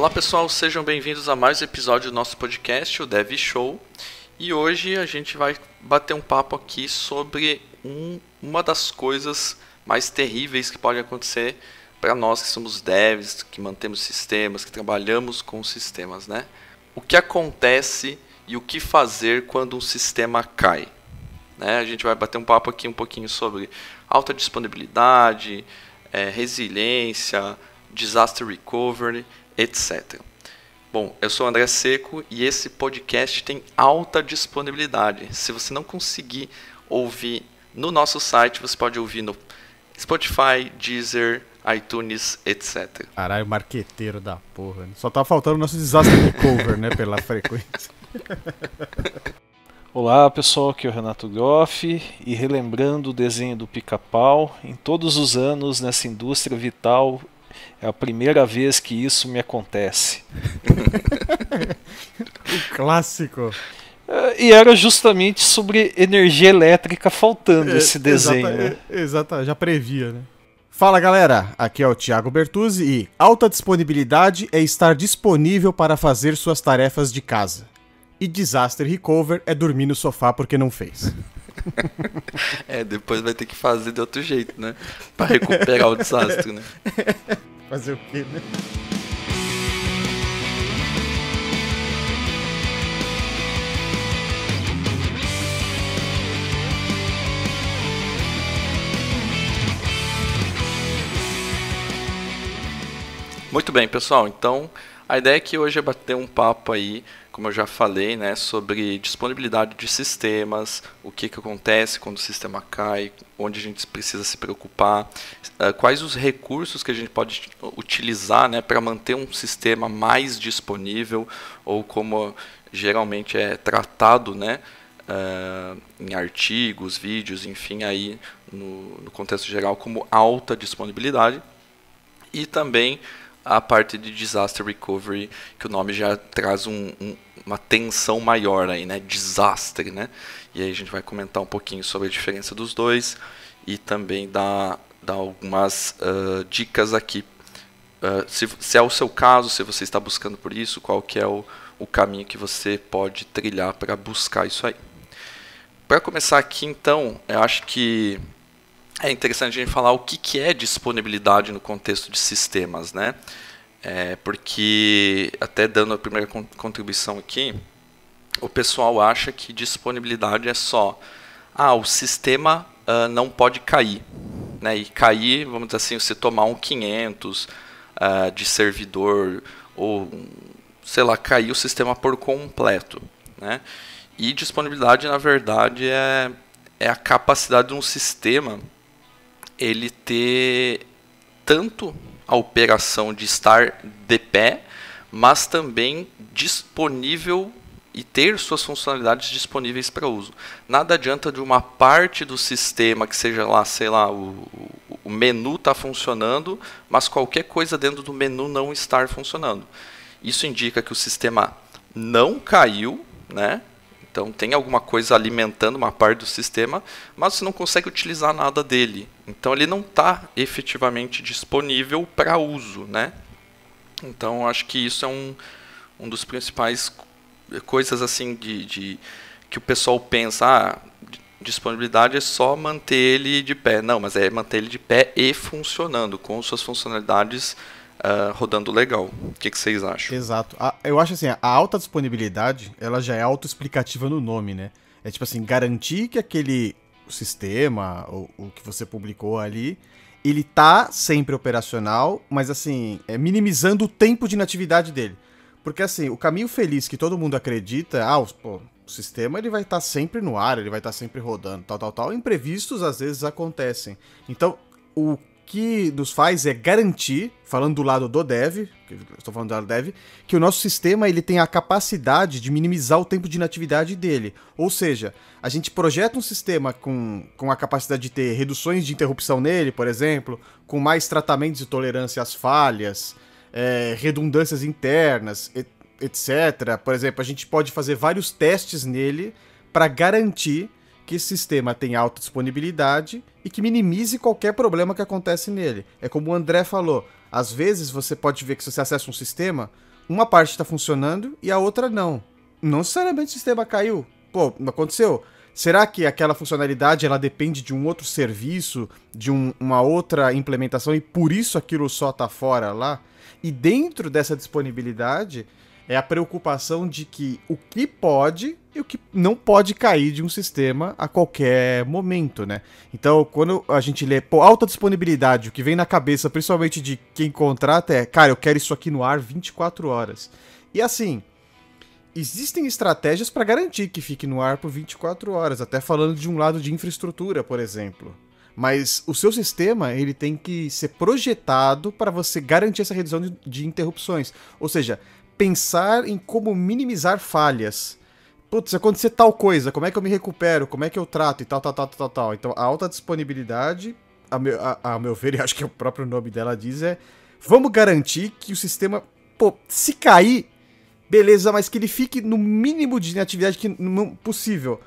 Olá pessoal, sejam bem-vindos a mais um episódio do nosso podcast, o Dev Show. E hoje a gente vai bater um papo aqui sobre um, uma das coisas mais terríveis que pode acontecer para nós que somos devs, que mantemos sistemas, que trabalhamos com sistemas, né? O que acontece e o que fazer quando um sistema cai? Né? A gente vai bater um papo aqui um pouquinho sobre alta disponibilidade, é, resiliência, disaster recovery etc. Bom, eu sou o André Seco e esse podcast tem alta disponibilidade. Se você não conseguir ouvir no nosso site, você pode ouvir no Spotify, Deezer, iTunes, etc. Caralho, marqueteiro da porra. Né? Só tá faltando o nosso desastre de cover, né, pela frequência. Olá pessoal, aqui é o Renato Groff e relembrando o desenho do pica-pau, em todos os anos nessa indústria vital é a primeira vez que isso me acontece. o clássico. É, e era justamente sobre energia elétrica faltando é, esse desenho. Né? É, exata, né? já previa, né? Fala galera, aqui é o Thiago Bertuzzi e alta disponibilidade é estar disponível para fazer suas tarefas de casa. E disaster recover é dormir no sofá porque não fez. é, depois vai ter que fazer de outro jeito, né? Para recuperar o desastre, né? Fazer o quê, né? Muito bem, pessoal. Então, a ideia é que hoje é bater um papo aí como eu já falei, né, sobre disponibilidade de sistemas, o que, que acontece quando o sistema cai, onde a gente precisa se preocupar, eh, quais os recursos que a gente pode utilizar né, para manter um sistema mais disponível, ou como geralmente é tratado né, eh, em artigos, vídeos, enfim, aí no, no contexto geral, como alta disponibilidade. E também a parte de disaster recovery, que o nome já traz um, um, uma tensão maior aí, né? Desastre, né? E aí a gente vai comentar um pouquinho sobre a diferença dos dois e também dar, dar algumas uh, dicas aqui. Uh, se, se, é o seu caso, se você está buscando por isso, qual que é o, o caminho que você pode trilhar para buscar isso aí. Para começar aqui, então, eu acho que é interessante a gente falar o que, que é disponibilidade no contexto de sistemas, né? É, porque, até dando a primeira contribuição aqui, o pessoal acha que disponibilidade é só, ah, o sistema ah, não pode cair. Né? E cair, vamos dizer assim, você tomar um 500 ah, de servidor, ou, sei lá, cair o sistema por completo. Né? E disponibilidade, na verdade, é, é a capacidade de um sistema ele ter tanto a operação de estar de pé, mas também disponível e ter suas funcionalidades disponíveis para uso. Nada adianta de uma parte do sistema que seja lá, sei lá, o, o menu está funcionando, mas qualquer coisa dentro do menu não estar funcionando. Isso indica que o sistema não caiu, né? Então tem alguma coisa alimentando uma parte do sistema, mas você não consegue utilizar nada dele. Então ele não está efetivamente disponível para uso, né? Então acho que isso é um, um dos principais coisas assim de, de que o pessoal pensa, ah, disponibilidade é só manter ele de pé. Não, mas é manter ele de pé e funcionando, com suas funcionalidades uh, rodando legal. O que, vocês acham? Exato. A, eu acho assim, a alta disponibilidade, ela já é autoexplicativa no nome, né? É tipo assim, garantir que aquele o sistema, o, o que você publicou ali, ele tá sempre operacional, mas assim, é minimizando o tempo de inatividade dele. Porque assim, o caminho feliz que todo mundo acredita, ah, pô, o sistema ele vai estar tá sempre no ar, ele vai estar tá sempre rodando, tal, tal, tal. Imprevistos às vezes acontecem. Então, o que nos faz é garantir, falando do lado do dev, estou falando do lado do dev, que o nosso sistema ele tem a capacidade de minimizar o tempo de inatividade dele. Ou seja, a gente projeta um sistema com, com a capacidade de ter reduções de interrupção nele, por exemplo, com mais tratamentos de tolerância às falhas, é, redundâncias internas, etc. Por exemplo, a gente pode fazer vários testes nele para garantir que esse sistema tenha alta disponibilidade e que minimize qualquer problema que acontece nele. É como o André falou, às vezes você pode ver que se você acessa um sistema, uma parte está funcionando e a outra não. Não necessariamente o sistema caiu. Pô, não aconteceu. Será que aquela funcionalidade ela depende de um outro serviço, de um, uma outra implementação e por isso aquilo só está fora lá? E dentro dessa disponibilidade, é a preocupação de que o que pode e o que não pode cair de um sistema a qualquer momento, né? Então, quando a gente lê pô, alta disponibilidade, o que vem na cabeça, principalmente de quem contrata, é, cara, eu quero isso aqui no ar 24 horas. E assim, existem estratégias para garantir que fique no ar por 24 horas, até falando de um lado de infraestrutura, por exemplo. Mas o seu sistema ele tem que ser projetado para você garantir essa redução de, de interrupções. Ou seja, pensar em como minimizar falhas. Putz, se acontecer tal coisa, como é que eu me recupero? Como é que eu trato? E tal, tal, tal, tal, tal. Então, a alta disponibilidade, a meu, a, a meu ver, e acho que é o próprio nome dela diz, é vamos garantir que o sistema, pô, se cair, beleza, mas que ele fique no mínimo de inatividade que, possível.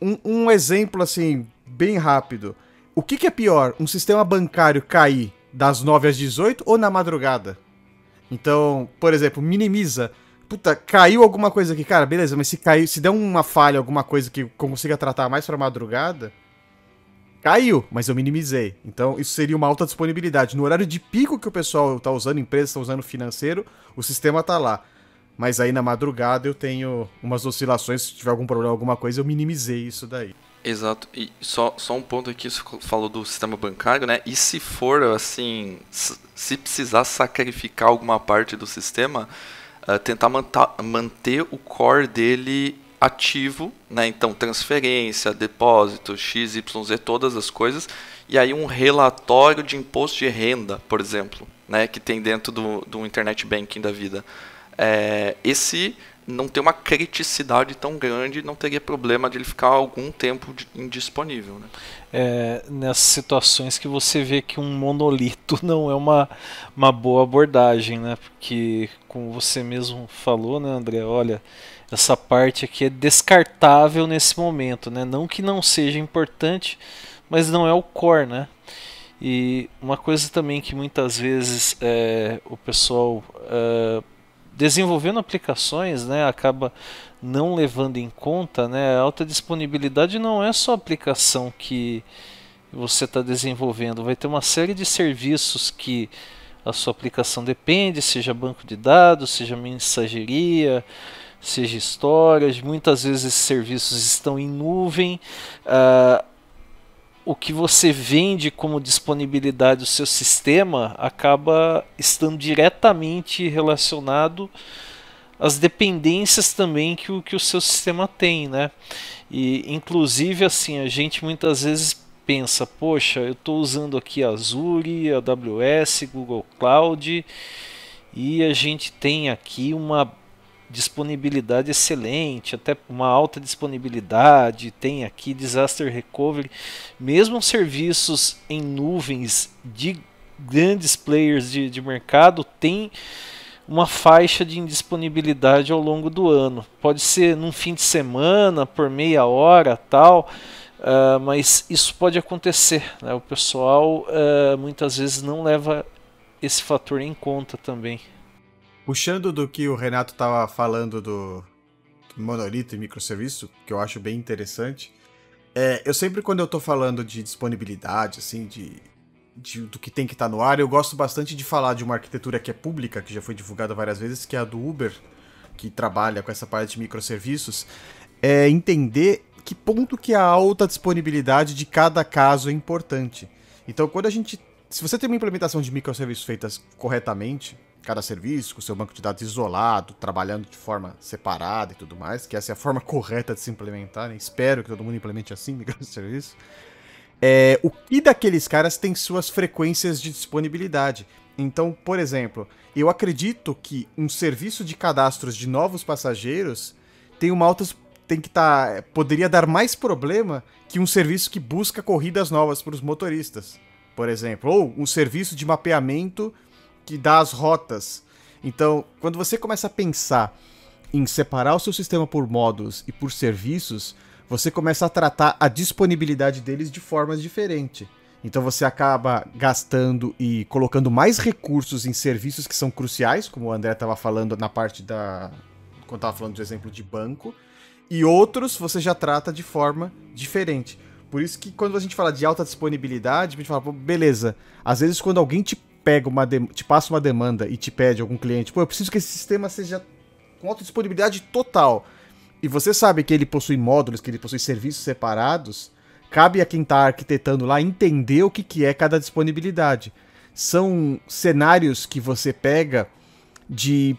Um, um, exemplo, assim, bem rápido. O que, que é pior, um sistema bancário cair das 9 às 18 ou na madrugada? Então, por exemplo, minimiza. Puta, caiu alguma coisa aqui, cara, beleza, mas se caiu, se der uma falha, alguma coisa que consiga tratar mais pra madrugada, caiu, mas eu minimizei. Então, isso seria uma alta disponibilidade. No horário de pico que o pessoal tá usando, empresas estão tá usando financeiro, o sistema tá lá. Mas aí na madrugada eu tenho umas oscilações, se tiver algum problema, alguma coisa, eu minimizei isso daí. Exato. E só, só um ponto aqui, você falou do sistema bancário, né? E se for, assim, se precisar sacrificar alguma parte do sistema, uh, tentar manta, manter o core dele ativo, né? Então, transferência, depósito, XYZ, todas as coisas. E aí um relatório de imposto de renda, por exemplo, né? Que tem dentro do, do Internet Banking da vida é, esse não ter uma criticidade tão grande, não teria problema de ele ficar algum tempo indisponível. Né? É, nessas situações que você vê que um monolito não é uma, uma boa abordagem, né? Porque, como você mesmo falou, né, André, olha, essa parte aqui é descartável nesse momento, né? Não que não seja importante, mas não é o core, né? E uma coisa também que muitas vezes é, o pessoal... É, desenvolvendo aplicações, né, acaba não levando em conta, né, a alta disponibilidade não é só a aplicação que você está desenvolvendo, vai ter uma série de serviços que a sua aplicação depende, seja banco de dados, seja mensageria, seja histórias. Muitas vezes esses serviços estão em nuvem. Uh, o que você vende como disponibilidade do seu sistema acaba estando diretamente relacionado às dependências também que o, que o seu sistema tem, né? E inclusive assim, a gente muitas vezes pensa, poxa, eu estou usando aqui Azure, AWS, Google Cloud, e a gente tem aqui uma disponibilidade excelente, até uma alta disponibilidade, tem aqui disaster recovery, mesmo serviços em nuvens de grandes players de, de mercado tem uma faixa de indisponibilidade ao longo do ano. Pode ser num fim de semana, por meia hora, tal, uh, mas isso pode acontecer. Né? O pessoal uh, muitas vezes não leva esse fator em conta também. Puxando do que o Renato estava falando do, monolito e microserviço, que eu acho bem interessante, é, eu sempre quando eu estou falando de disponibilidade, assim, de, de do que tem que estar tá no ar, eu gosto bastante de falar de uma arquitetura que é pública, que já foi divulgada várias vezes, que é a do Uber, que trabalha com essa parte de microserviços, é entender que ponto que a alta disponibilidade de cada caso é importante. Então, quando a gente se você tem uma implementação de microserviços feitas corretamente, cada serviço, com seu banco de dados isolado, trabalhando de forma separada e tudo mais, que essa é a forma correta de se implementar, né? Espero que todo mundo implemente assim, migração de serviço. É, o que daqueles caras tem suas frequências de disponibilidade. Então, por exemplo, eu acredito que um serviço de cadastros de novos passageiros tem uma alta tem que estar tá, poderia dar mais problema que um serviço que busca corridas novas para os motoristas, por exemplo, ou um serviço de mapeamento que dá as rotas. Então, quando você começa a pensar em separar o seu sistema por modos e por serviços, você começa a tratar a disponibilidade deles de formas diferentes. Então você acaba gastando e colocando mais recursos em serviços que são cruciais, como o André estava falando na parte da. quando estava falando do exemplo de banco, e outros você já trata de forma diferente. Por isso que quando a gente fala de alta disponibilidade, a gente fala, beleza, às vezes quando alguém te pega uma de... te passa uma demanda e te pede algum cliente, pô, eu preciso que esse sistema seja com alta disponibilidade total. E você sabe que ele possui módulos, que ele possui serviços separados, cabe a quem está arquitetando lá entender o que, que é cada disponibilidade. São cenários que você pega de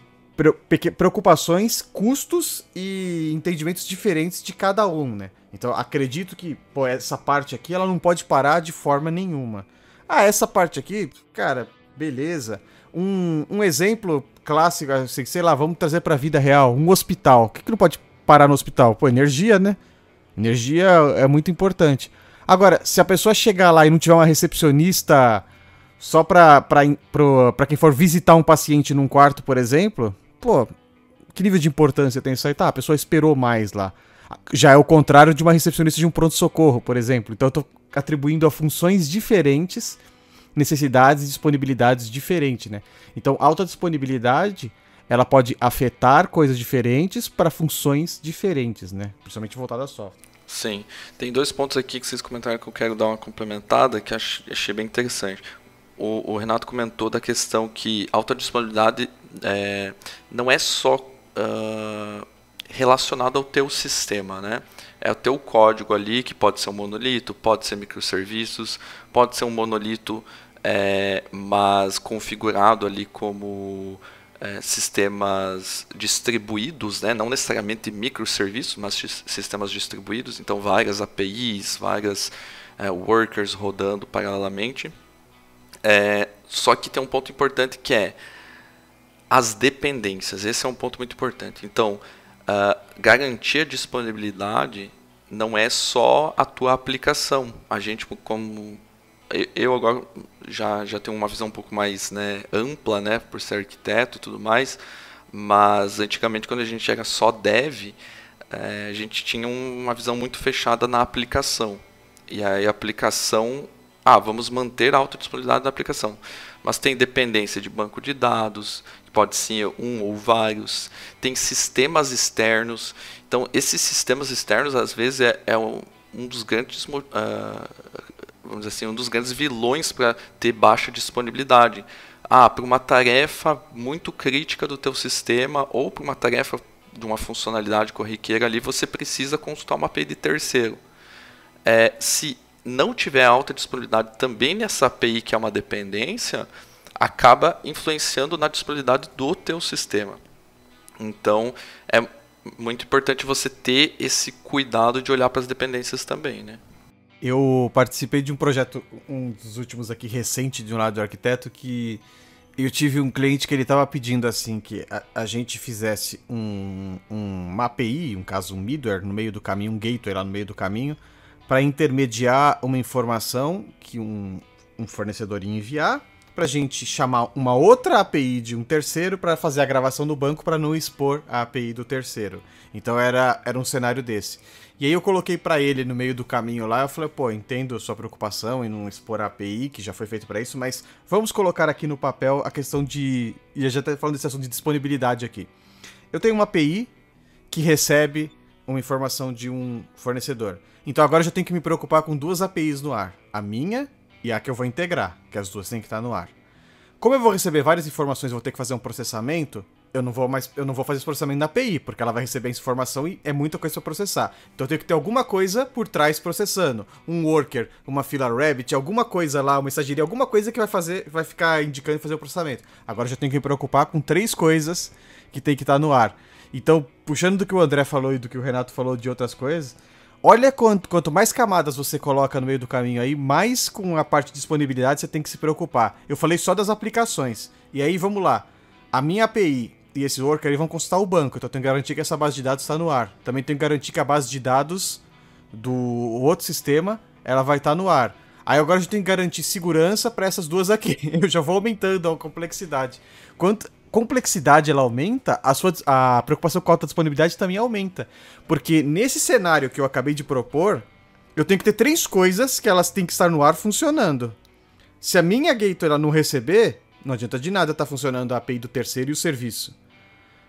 preocupações, custos e entendimentos diferentes de cada um, né? Então acredito que pô, essa parte aqui ela não pode parar de forma nenhuma. Ah, essa parte aqui, cara, beleza. Um, um exemplo clássico, assim, sei lá, vamos trazer pra vida real, um hospital. O que, que não pode parar no hospital? Pô, energia, né? Energia é muito importante. Agora, se a pessoa chegar lá e não tiver uma recepcionista só pra, quem for visitar um paciente num quarto, por exemplo, pô, que nível de importância tem isso aí? Tá, a pessoa esperou mais lá. Já é o contrário de uma recepcionista de um pronto-socorro, por exemplo. Então eu estou atribuindo a funções diferentes necessidades e disponibilidades diferentes, né? Então, alta disponibilidade, ela pode afetar coisas diferentes para funções diferentes, né? Principalmente voltada a software. Sim. Tem dois pontos aqui que vocês comentaram que eu quero dar uma complementada que achei bem interessante. O, o Renato comentou da questão que alta disponibilidade é, não é só uh, relacionado ao teu sistema, né? É o teu código ali, que pode ser um monolito, pode ser microserviços, pode ser um monolito, é, mas configurado ali como é, sistemas distribuídos, né? não necessariamente microserviços, mas sistemas distribuídos, então várias APIs, várias é, workers rodando paralelamente. É, só que tem um ponto importante que é as dependências. Esse é um ponto muito importante. Então, uh, garantir a disponibilidade não é só a tua aplicação. A gente, como eu agora já, já tenho uma visão um pouco mais né, ampla, né, por ser arquiteto e tudo mais, mas antigamente quando a gente era só dev, é, a gente tinha uma visão muito fechada na aplicação. E aí a aplicação, ah, vamos manter a alta disponibilidade da aplicação, mas tem dependência de banco de dados, pode ser um ou vários, tem sistemas externos. Então, esses sistemas externos, às vezes, é, é um, dos grandes. Uh, vamos assim, um dos grandes vilões para ter baixa disponibilidade. Ah, para uma tarefa muito crítica do teu sistema ou para uma tarefa de uma funcionalidade corriqueira ali, você precisa consultar uma API de terceiro. É, se não tiver alta disponibilidade também nessa API que é uma dependência, acaba influenciando na disponibilidade do teu sistema. Então, é muito importante você ter esse cuidado de olhar para as dependências também, né? Eu participei de um projeto, um dos últimos aqui recente de um lado do arquiteto que eu tive um cliente que ele estava pedindo assim que a, a gente fizesse um, um, uma API, um caso um middleware no meio do caminho, um gateway lá no meio do caminho, para intermediar uma informação que um, um fornecedor ia enviar para a gente chamar uma outra API de um terceiro para fazer a gravação do banco para não expor a API do terceiro. Então era, era um cenário desse. E aí eu coloquei para ele no meio do caminho lá, eu falei, pô, entendo a sua preocupação em não expor a API, que já foi feito para isso, mas vamos colocar aqui no papel a questão de... E já tá falando desse assunto de disponibilidade aqui. Eu tenho uma API que recebe uma informação de um fornecedor. Então agora eu já tenho que me preocupar com duas APIs no ar. A minha e a que eu vou integrar, que é as duas têm que estar tá no ar. Como eu vou receber várias informações e vou ter que fazer um processamento, eu não vou mais, eu não vou fazer esse processamento na API, porque ela vai receber essa informação e é muita coisa para processar. Então eu tenho que ter alguma coisa por trás processando, um worker, uma fila Rabbit, alguma coisa lá, uma mensageria, alguma coisa que vai fazer, vai ficar indicando fazer o processamento. Agora eu já tenho que me preocupar com três coisas que tem que estar tá no ar. Então, puxando do que o André falou e do que o Renato falou de outras coisas, Olha quanto, quanto mais camadas você coloca no meio do caminho aí, mais com a parte de disponibilidade você tem que se preocupar. Eu falei só das aplicações. E aí, vamos lá. A minha API e esse worker vão consultar o banco, então eu tenho que garantir que essa base de dados está no ar. Também tenho que garantir que a base de dados do outro sistema ela vai estar tá no ar. Aí agora a gente tem que garantir segurança para essas duas aqui. Eu já vou aumentando a complexidade. Quanto complexidade ela aumenta, a sua a preocupação com a alta disponibilidade também aumenta. Porque nesse cenário que eu acabei de propor, eu tenho que ter três coisas que elas têm que estar no ar funcionando. Se a minha gateway ela não receber, não adianta de nada estar tá funcionando a API do terceiro e o serviço.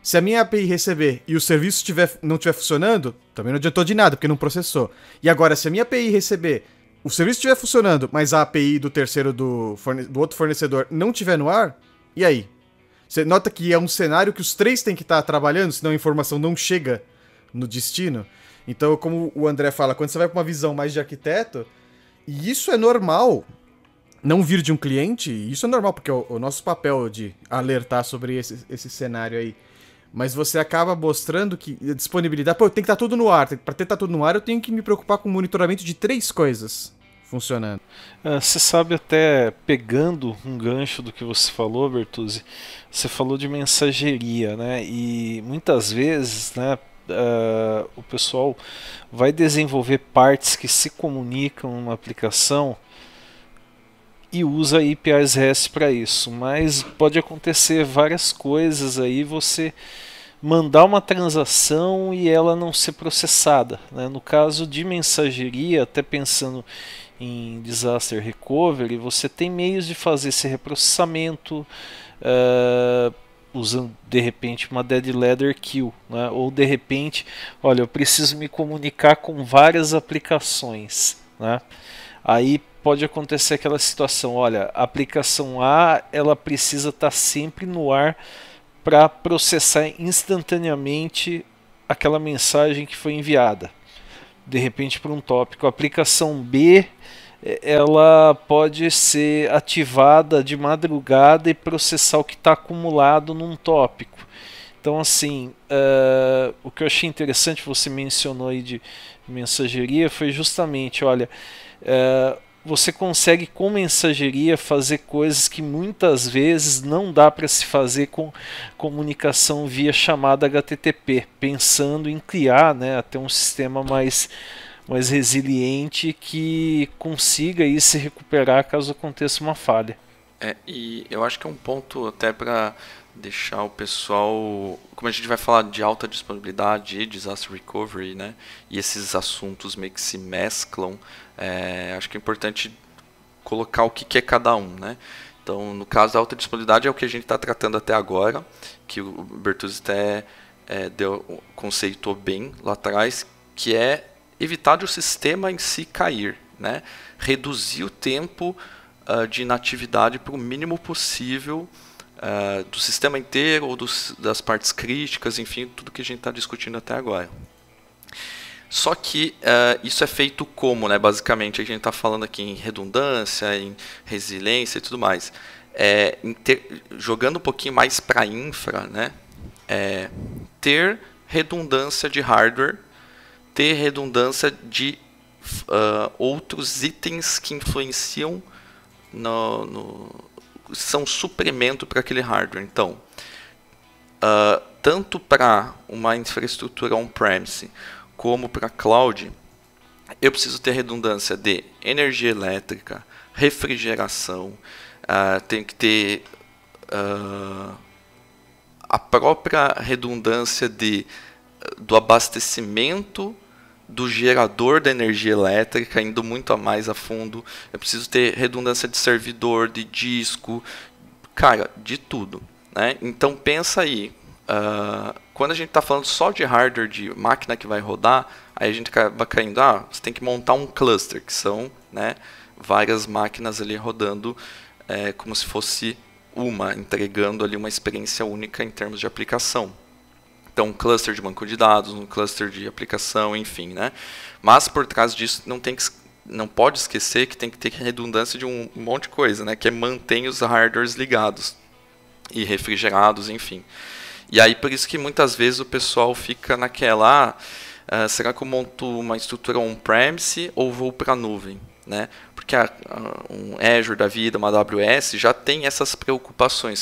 Se a minha API receber e o serviço tiver, não estiver funcionando, também não adiantou de nada, porque não processou. E agora, se a minha API receber, o serviço estiver funcionando, mas a API do terceiro do, do outro fornecedor não estiver no ar, e aí? Você nota que é um cenário que os três têm que estar tá trabalhando, senão a informação não chega no destino. Então, como o André fala, quando você vai para uma visão mais de arquiteto, e isso é normal não vir de um cliente, isso é normal, porque é o, o nosso papel de alertar sobre esse, esse cenário aí. Mas você acaba mostrando que a disponibilidade. Pô, tem que estar tá tudo no ar. Para ter estar tá tudo no ar, eu tenho que me preocupar com o monitoramento de três coisas funcionando. É, você sabe até pegando um gancho do que você falou, Bertuzzi, você falou de mensageria, né? E muitas vezes, né, uh, o pessoal vai desenvolver partes que se comunicam numa aplicação e usa APIs REST para isso, mas pode acontecer várias coisas aí você mandar uma transação e ela não ser processada. Né? No caso de mensageria, até pensando em disaster recovery, você tem meios de fazer esse reprocessamento uh, usando de repente uma dead leather kill, né? ou de repente, olha, eu preciso me comunicar com várias aplicações, né? Aí pode acontecer aquela situação, olha, a aplicação A ela precisa estar tá sempre no ar para processar instantaneamente aquela mensagem que foi enviada de repente para um tópico. A aplicação B é, ela pode ser ativada de madrugada e processar o que está acumulado num tópico. Então, assim, uh, o que eu achei interessante você mencionou aí de mensageria foi justamente, olha, uh, você consegue com mensageria fazer coisas que muitas vezes não dá para se fazer com comunicação via chamada HTTP, pensando em criar né, até um sistema mais, mais resiliente que consiga aí se recuperar caso aconteça uma falha. É, e eu acho que é um ponto até para deixar o pessoal, como a gente vai falar de alta disponibilidade e disaster recovery, né? E esses assuntos meio que se mesclam, é, acho que é importante colocar o que, que é cada um, né? Então, no caso da alta disponibilidade é o que a gente está tratando até agora, que o Bertuzzi até é, deu, conceitou bem lá atrás, que é evitar de o sistema em si cair, né? reduzir o tempo uh, de inatividade para o mínimo possível uh, do sistema inteiro ou dos, das partes críticas, enfim, tudo que a gente está discutindo até agora. Só que uh, isso é feito como, né? Basicamente, a gente está falando aqui em redundância, em resiliência e tudo mais. É, ter, jogando um pouquinho mais para infra, né? É, ter redundância de hardware, ter redundância de uh, outros itens que influenciam no, no são suplemento para aquele hardware. Então, uh, tanto para uma infraestrutura on-premise como para cloud, eu preciso ter redundância de energia elétrica, refrigeração, uh, tenho que ter uh, a própria redundância de, do abastecimento do gerador da energia elétrica, indo muito a mais a fundo. Eu preciso ter redundância de servidor, de disco, cara, de tudo. Né? Então pensa aí, Uh, quando a gente está falando só de hardware, de máquina que vai rodar, aí a gente acaba caindo, ah, você tem que montar um cluster, que são né, várias máquinas ali rodando é, como se fosse uma, entregando ali uma experiência única em termos de aplicação. Então, um cluster de banco de dados, um cluster de aplicação, enfim, né? Mas por trás disso, não tem que não pode esquecer que tem que ter redundância de um monte de coisa, né? Que é manter os hardwares ligados e refrigerados, enfim. E aí por isso que muitas vezes o pessoal fica naquela, ah, eh, será que eu monto uma estrutura on-premise ou vou para a nuvem? Né? Porque a, a, um Azure da vida, uma AWS, já tem essas preocupações.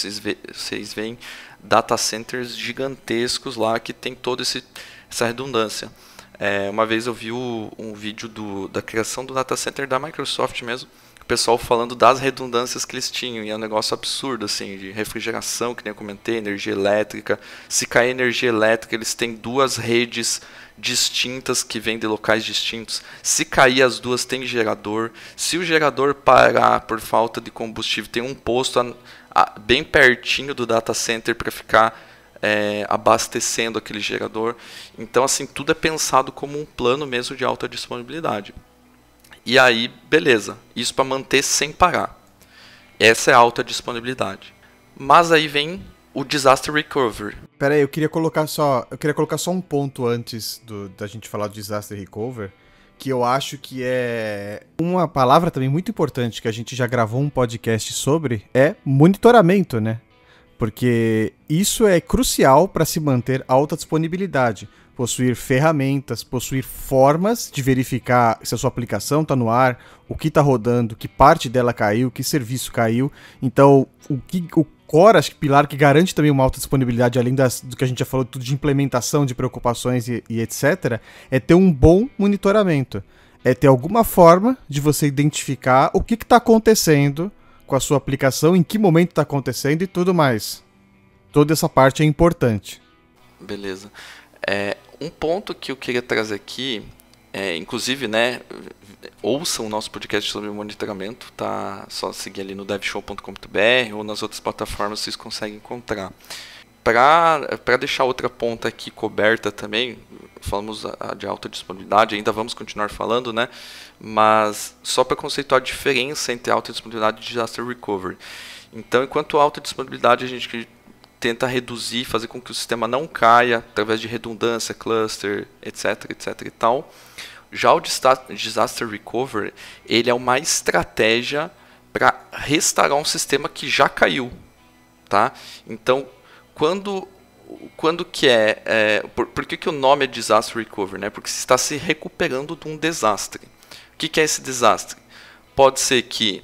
Vocês, veem data centers gigantescos lá que tem toda essa redundância. É, uma vez eu vi o, um vídeo do, da criação do data center da Microsoft mesmo, pessoal falando das redundâncias que eles tinham. E é um negócio absurdo, assim, de refrigeração, que nem eu comentei, energia elétrica. Se cair energia elétrica, eles têm duas redes distintas que vêm de locais distintos. Se cair as duas, tem gerador. Se o gerador parar por falta de combustível, tem um posto a, a, bem pertinho do data center para ficar é, abastecendo aquele gerador. Então, assim, tudo é pensado como um plano mesmo de alta disponibilidade. E aí, beleza, isso para manter sem parar. Essa é a alta disponibilidade. Mas aí vem o disaster recovery. Pera aí, eu queria colocar só, eu queria colocar só um ponto antes do, da gente falar do disaster recovery, que eu acho que é uma palavra também muito importante que a gente já gravou um podcast sobre é monitoramento, né? Porque isso é crucial para se manter alta disponibilidade possuir ferramentas, possuir formas de verificar se a sua aplicação está no ar, o que está rodando, que parte dela caiu, que serviço caiu. Então, o que o core, acho que pilar que garante também uma alta disponibilidade, além das, do que a gente já falou tudo de implementação, de preocupações e, e etc, é ter um bom monitoramento. É ter alguma forma de você identificar o que está acontecendo com a sua aplicação, em que momento está acontecendo e tudo mais. Toda essa parte é importante. Beleza. É, um ponto que eu queria trazer aqui, é, inclusive, né, ouça o nosso podcast sobre monitoramento, tá? Só seguir ali no devshow.com.br ou nas outras plataformas vocês conseguem encontrar. Para deixar outra ponta aqui coberta também, falamos de alta disponibilidade, ainda vamos continuar falando, né? Mas só para conceituar a diferença entre alta disponibilidade e disaster recovery. Então, enquanto alta disponibilidade a gente tenta reduzir, fazer com que o sistema não caia através de redundância, cluster, etc, etc e tal. Já o disaster recovery, ele é uma estratégia para restaurar um sistema que já caiu, tá? Então, quando quando que é, é por, por, que, que o nome é disaster recovery, né? Porque se está se recuperando de um desastre. O que, que é esse desastre? Pode ser que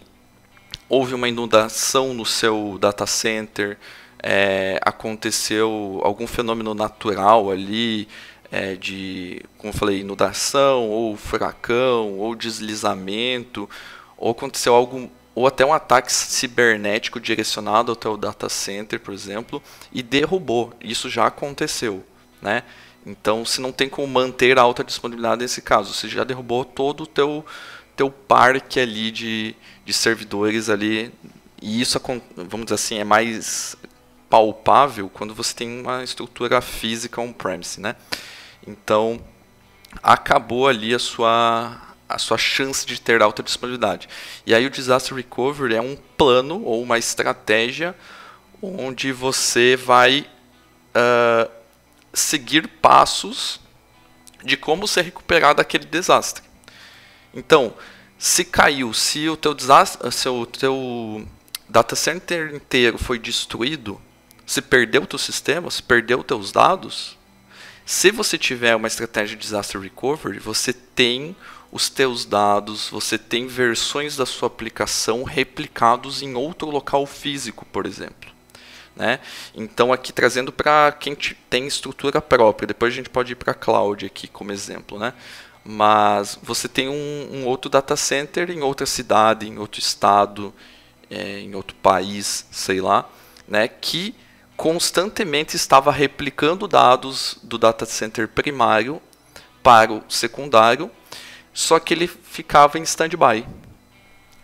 houve uma inundação no seu data center, é, aconteceu algum fenômeno natural ali, é, de, como eu falei, inundação, ou furacão, ou deslizamento, ou aconteceu algo ou até um ataque cibernético direcionado até o data center, por exemplo, e derrubou. Isso já aconteceu, né? Então, se não tem como manter a alta disponibilidade nesse caso, você já derrubou todo o teu, teu parque ali de, de servidores ali, e isso, vamos dizer assim, é mais palpável quando você tem uma estrutura física on-premise, né? Então, acabou ali a sua a sua chance de ter alta disponibilidade. E aí o disaster recovery é um plano ou uma estratégia onde você vai uh, seguir passos de como se recuperar daquele desastre. Então, se caiu, se o teu desastre, se o teu data center inteiro foi destruído, se perdeu o teu sistema, se perdeu os teus dados, se você tiver uma estratégia de disaster recovery, você tem os teus dados, você tem versões da sua aplicação replicados em outro local físico, por exemplo. Né? Então, aqui trazendo para quem tem estrutura própria, depois a gente pode ir para a cloud aqui como exemplo. Né? Mas você tem um, um, outro data center em outra cidade, em outro estado, é, em outro país, sei lá, né? que constantemente estava replicando dados do data center primário para o secundário, só que ele ficava em standby.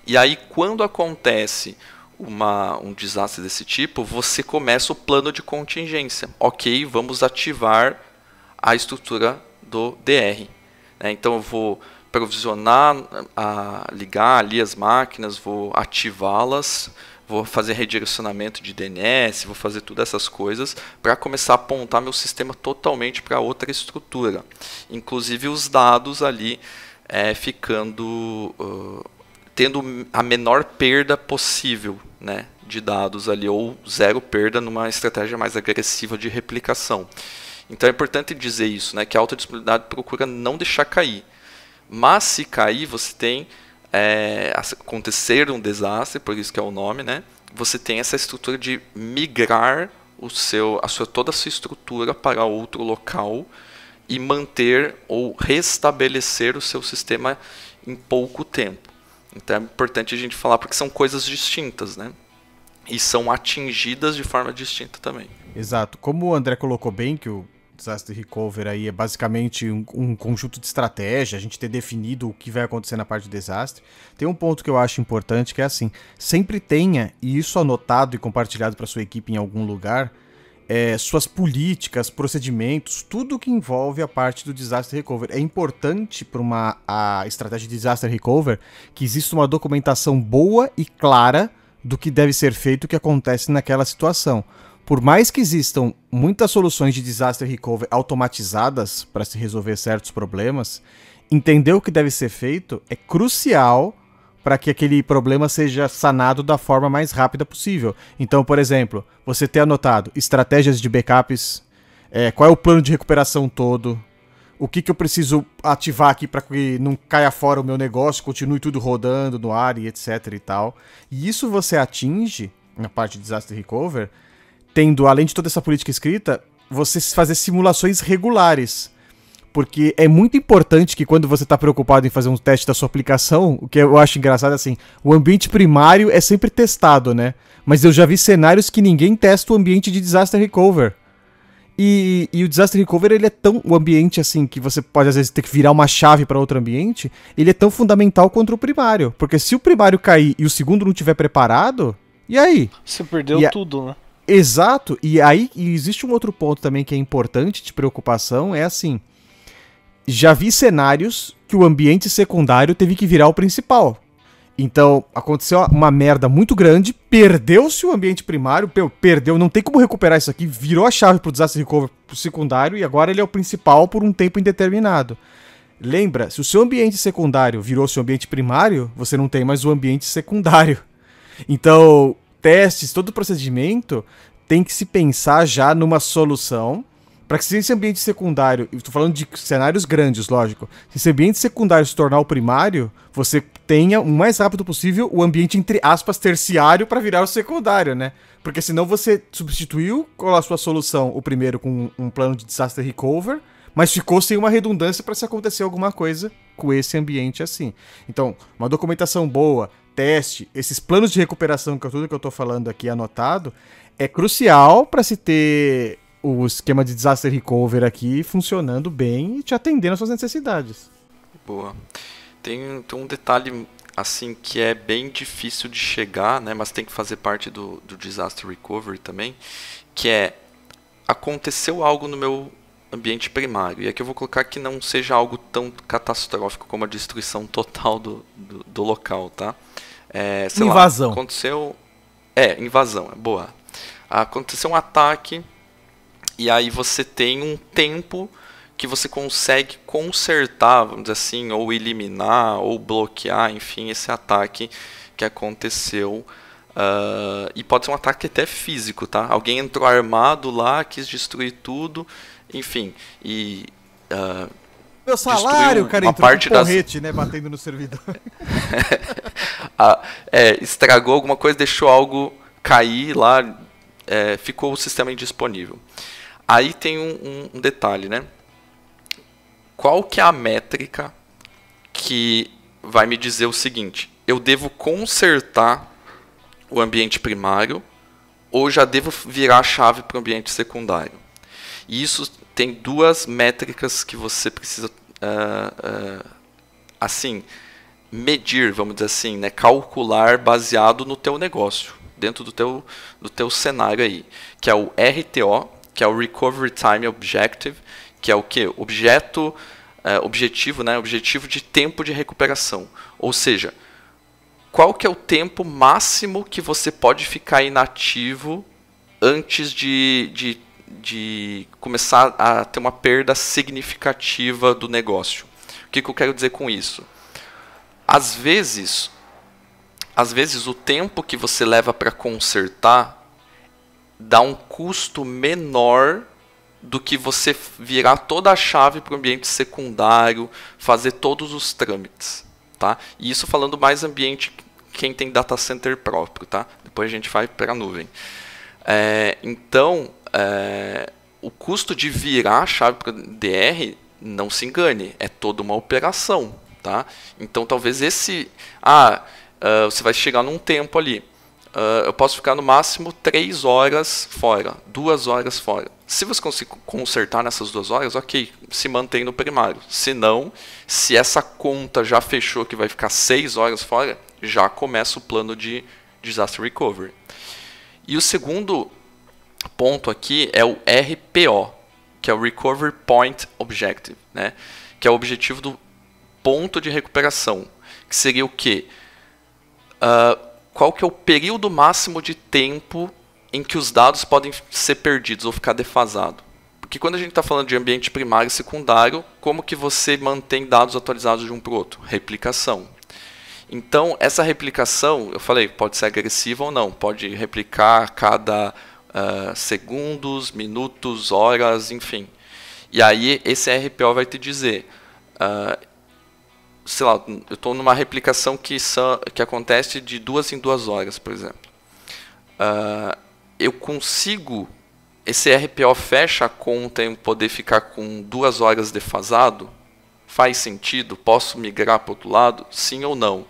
E aí, quando acontece uma, um desastre desse tipo, você começa o plano de contingência. Ok, vamos ativar a estrutura do DR. Né? então, eu vou provisionar, a, ah, ligar ali as máquinas, vou ativá-las vou fazer redirecionamento de DNS, vou fazer todas essas coisas para começar a apontar meu sistema totalmente para outra estrutura, inclusive os dados ali é, ficando uh, tendo a menor perda possível, né, de dados ali ou zero perda numa estratégia mais agressiva de replicação. Então é importante dizer isso, né, que a alta disponibilidade procura não deixar cair. Mas se cair, você tem é, acontecer um desastre, por isso que é o nome, né? Você tem essa estrutura de migrar o seu, a sua, toda a sua estrutura para outro local e manter ou restabelecer o seu sistema em pouco tempo. Então é importante a gente falar porque são coisas distintas, né? E são atingidas de forma distinta também. Exato. Como o André colocou bem, que o Disaster Recover aí é basicamente um, um, conjunto de estratégia, a gente ter definido o que vai acontecer na parte de desastre. Tem um ponto que eu acho importante que é assim, sempre tenha, e isso anotado e compartilhado para sua equipe em algum lugar, é, suas políticas, procedimentos, tudo que envolve a parte do disaster recover. É importante para uma a estratégia de disaster recover que exista uma documentação boa e clara do que deve ser feito, o que acontece naquela situação por mais que existam muitas soluções de disaster recovery automatizadas para se resolver certos problemas, entender o que deve ser feito é crucial para que aquele problema seja sanado da forma mais rápida possível. Então, por exemplo, você ter anotado estratégias de backups, é, qual é o plano de recuperação todo, o que, que eu preciso ativar aqui para que não caia fora o meu negócio, continue tudo rodando no ar e etc e tal. E isso você atinge na parte de disaster recovery tendo, além de toda essa política escrita, você fazer simulações regulares. Porque é muito importante que quando você está preocupado em fazer um teste da sua aplicação, o que eu acho engraçado é assim, o ambiente primário é sempre testado, né? Mas eu já vi cenários que ninguém testa o ambiente de disaster recover. E, e, o disaster recover ele é tão o ambiente assim que você pode às vezes ter que virar uma chave para outro ambiente, ele é tão fundamental contra o primário, porque se o primário cair e o segundo não tiver preparado, e aí? Você perdeu e tudo, a... né? Exato, e aí e existe um outro ponto também que é importante de preocupação, é assim, já vi cenários que o ambiente secundário teve que virar o principal. Então, aconteceu uma merda muito grande, perdeu-se o ambiente primário, perdeu, não tem como recuperar isso aqui, virou a chave pro desastre recover pro secundário e agora ele é o principal por um tempo indeterminado. Lembra, se o seu ambiente secundário virou seu ambiente primário, você não tem mais o ambiente secundário. Então, testes, todo o procedimento tem que se pensar já numa solução para que se esse ambiente secundário, estou falando de cenários grandes, lógico, se esse ambiente secundário se tornar o primário, você tenha o mais rápido possível o ambiente, entre aspas, terciário para virar o secundário, né? Porque senão você substituiu com a sua solução, o primeiro, com um plano de disaster recover, mas ficou sem uma redundância para se acontecer alguma coisa com esse ambiente assim. Então, uma documentação boa, teste, esses planos de recuperação, que é tudo que eu estou falando aqui anotado, é crucial para se ter o esquema de disaster recover aqui funcionando bem e te atendendo às suas necessidades. Boa. Tem, tem um detalhe assim que é bem difícil de chegar, né, mas tem que fazer parte do, do disaster recovery também, que é aconteceu algo no meu ambiente primário. E aqui eu vou colocar que não seja algo tão catastrófico como a destruição total do, do, do local, tá? É, invasão. Lá, aconteceu. É, invasão, é boa. Aconteceu um ataque, e aí você tem um tempo que você consegue consertar, vamos dizer assim, ou eliminar, ou bloquear, enfim, esse ataque que aconteceu. Uh, e pode ser um ataque até físico, tá? Alguém entrou armado lá, quis destruir tudo, enfim. E uh, meu salário, cara, entrou parte um porrete, das... né, batendo no servidor. a, é, estragou alguma coisa, deixou algo cair lá, é, ficou o sistema indisponível. Aí tem um, um, detalhe, né? Qual que é a métrica que vai me dizer o seguinte? Eu devo consertar o ambiente primário ou já devo virar a chave para o ambiente secundário? E isso tem duas métricas que você precisa uh, uh, assim medir, vamos dizer assim, né, calcular baseado no teu negócio, dentro do teu do teu cenário aí, que é o RTO, que é o Recovery Time Objective, que é o que objeto uh, objetivo, né, objetivo de tempo de recuperação, ou seja, qual que é o tempo máximo que você pode ficar inativo antes de, de de começar a ter uma perda significativa do negócio. O que, que eu quero dizer com isso? Às vezes, às vezes o tempo que você leva para consertar dá um custo menor do que você virar toda a chave para o ambiente secundário, fazer todos os trâmites, tá? E isso falando mais ambiente quem tem data center próprio, tá? Depois a gente vai para a nuvem. É, então é, o custo de virar a chave para DR, não se engane, é toda uma operação. Tá? Então talvez esse. Ah, uh, você vai chegar num tempo ali. Uh, eu posso ficar no máximo 3 horas fora, 2 horas fora. Se você conseguir consertar nessas duas horas, ok, se mantém no primário. Se não, se essa conta já fechou que vai ficar 6 horas fora, já começa o plano de disaster recovery. E o segundo ponto aqui é o RPO, que é o Recovery Point Objective, né? que é o objetivo do ponto de recuperação, que seria o quê? Uh, qual que é o período máximo de tempo em que os dados podem ser perdidos ou ficar defasados? Porque quando a gente está falando de ambiente primário e secundário, como que você mantém dados atualizados de um para o outro? Replicação. Então, essa replicação, eu falei, pode ser agressiva ou não, pode replicar cada uh, segundos, minutos, horas, enfim. E aí esse RPO vai te dizer, uh, sei lá, eu estou numa replicação que, são, que acontece de duas em duas horas, por exemplo. Uh, eu consigo, esse RPO fecha a conta em poder ficar com duas horas defasado? Faz sentido? Posso migrar para outro lado? Sim ou não?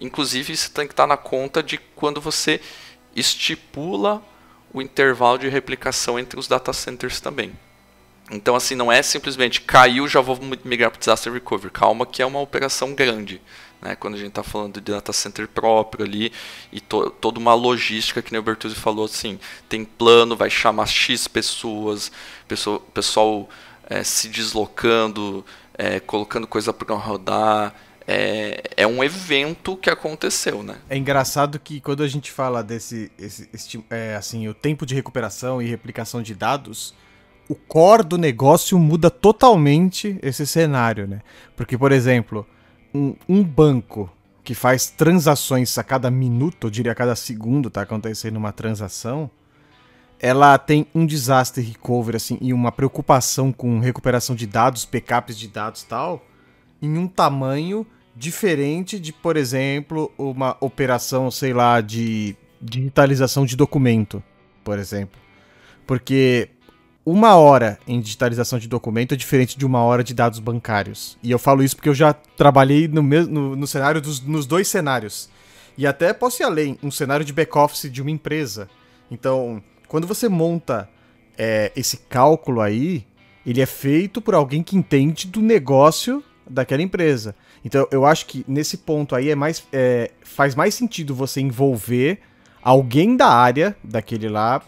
Inclusive, isso tem que estar tá na conta de quando você estipula o intervalo de replicação entre os data centers também. Então, assim, não é simplesmente caiu, já vou migrar para o disaster recovery. Calma, que é uma operação grande. Né? Quando a gente está falando de data center próprio ali e to toda uma logística que o Bertuzzi falou, assim, tem plano, vai chamar X pessoas, pessoa, pessoal é, se deslocando, é, colocando coisa para rodar, é, é um evento que aconteceu, né? É engraçado que quando a gente fala desse esse, esse é, assim, o tempo de recuperação e replicação de dados, o core do negócio muda totalmente esse cenário, né? Porque, por exemplo, um, um banco que faz transações a cada minuto, eu diria a cada segundo, tá acontecendo uma transação, ela tem um desastre recovery, assim, e uma preocupação com recuperação de dados, backups de dados tal, em um tamanho diferente de, por exemplo, uma operação, sei lá, de digitalização de documento, por exemplo. Porque uma hora em digitalização de documento é diferente de uma hora de dados bancários. E eu falo isso porque eu já trabalhei no, no, no cenário dos, nos dois cenários. E até posso ir além, um cenário de back-office de uma empresa. Então, quando você monta é, esse cálculo aí, ele é feito por alguém que entende do negócio daquela empresa. Então eu acho que nesse ponto aí é mais, é, faz mais sentido você envolver alguém da área daquele lá,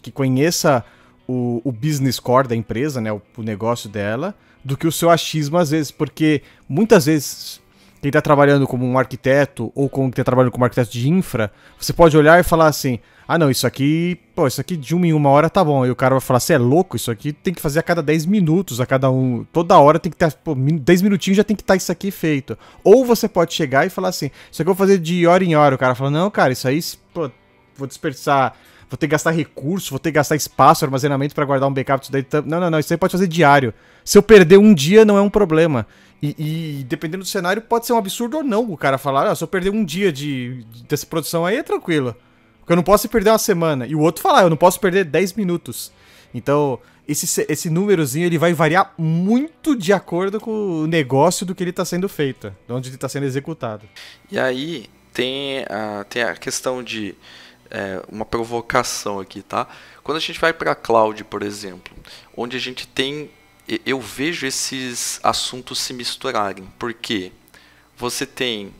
que conheça o, o business core da empresa, né, o, o negócio dela, do que o seu achismo às vezes, porque muitas vezes quem está trabalhando como um arquiteto ou com quem está trabalhando como um arquiteto de infra, você pode olhar e falar assim: ah, não, isso aqui, pô, isso aqui de uma em uma hora tá bom. E o cara vai falar: você é louco, isso aqui tem que fazer a cada 10 minutos, a cada um. Toda hora tem que estar. Pô, 10 minutinhos já tem que estar tá isso aqui feito. Ou você pode chegar e falar assim: isso aqui eu vou fazer de hora em hora. O cara fala: não, cara, isso aí, pô, vou desperdiçar vou ter que gastar recurso, vou ter que gastar espaço, armazenamento para guardar um backup disso daí. Não, não, não, isso aí pode fazer diário. Se eu perder um dia, não é um problema. E, e, dependendo do cenário, pode ser um absurdo ou não o cara falar, ah, se eu perder um dia de, de dessa produção aí, é tranquilo. Porque eu não posso perder uma semana. E o outro falar, eu não posso perder 10 minutos. Então, esse, esse númerozinho ele vai variar muito de acordo com o negócio do que ele está sendo feito, de onde ele está sendo executado. E aí tem a, tem a questão de é, uma provocação aqui, tá? Quando a gente vai para cloud, por exemplo, onde a gente tem eu vejo esses assuntos se misturarem, porque você tem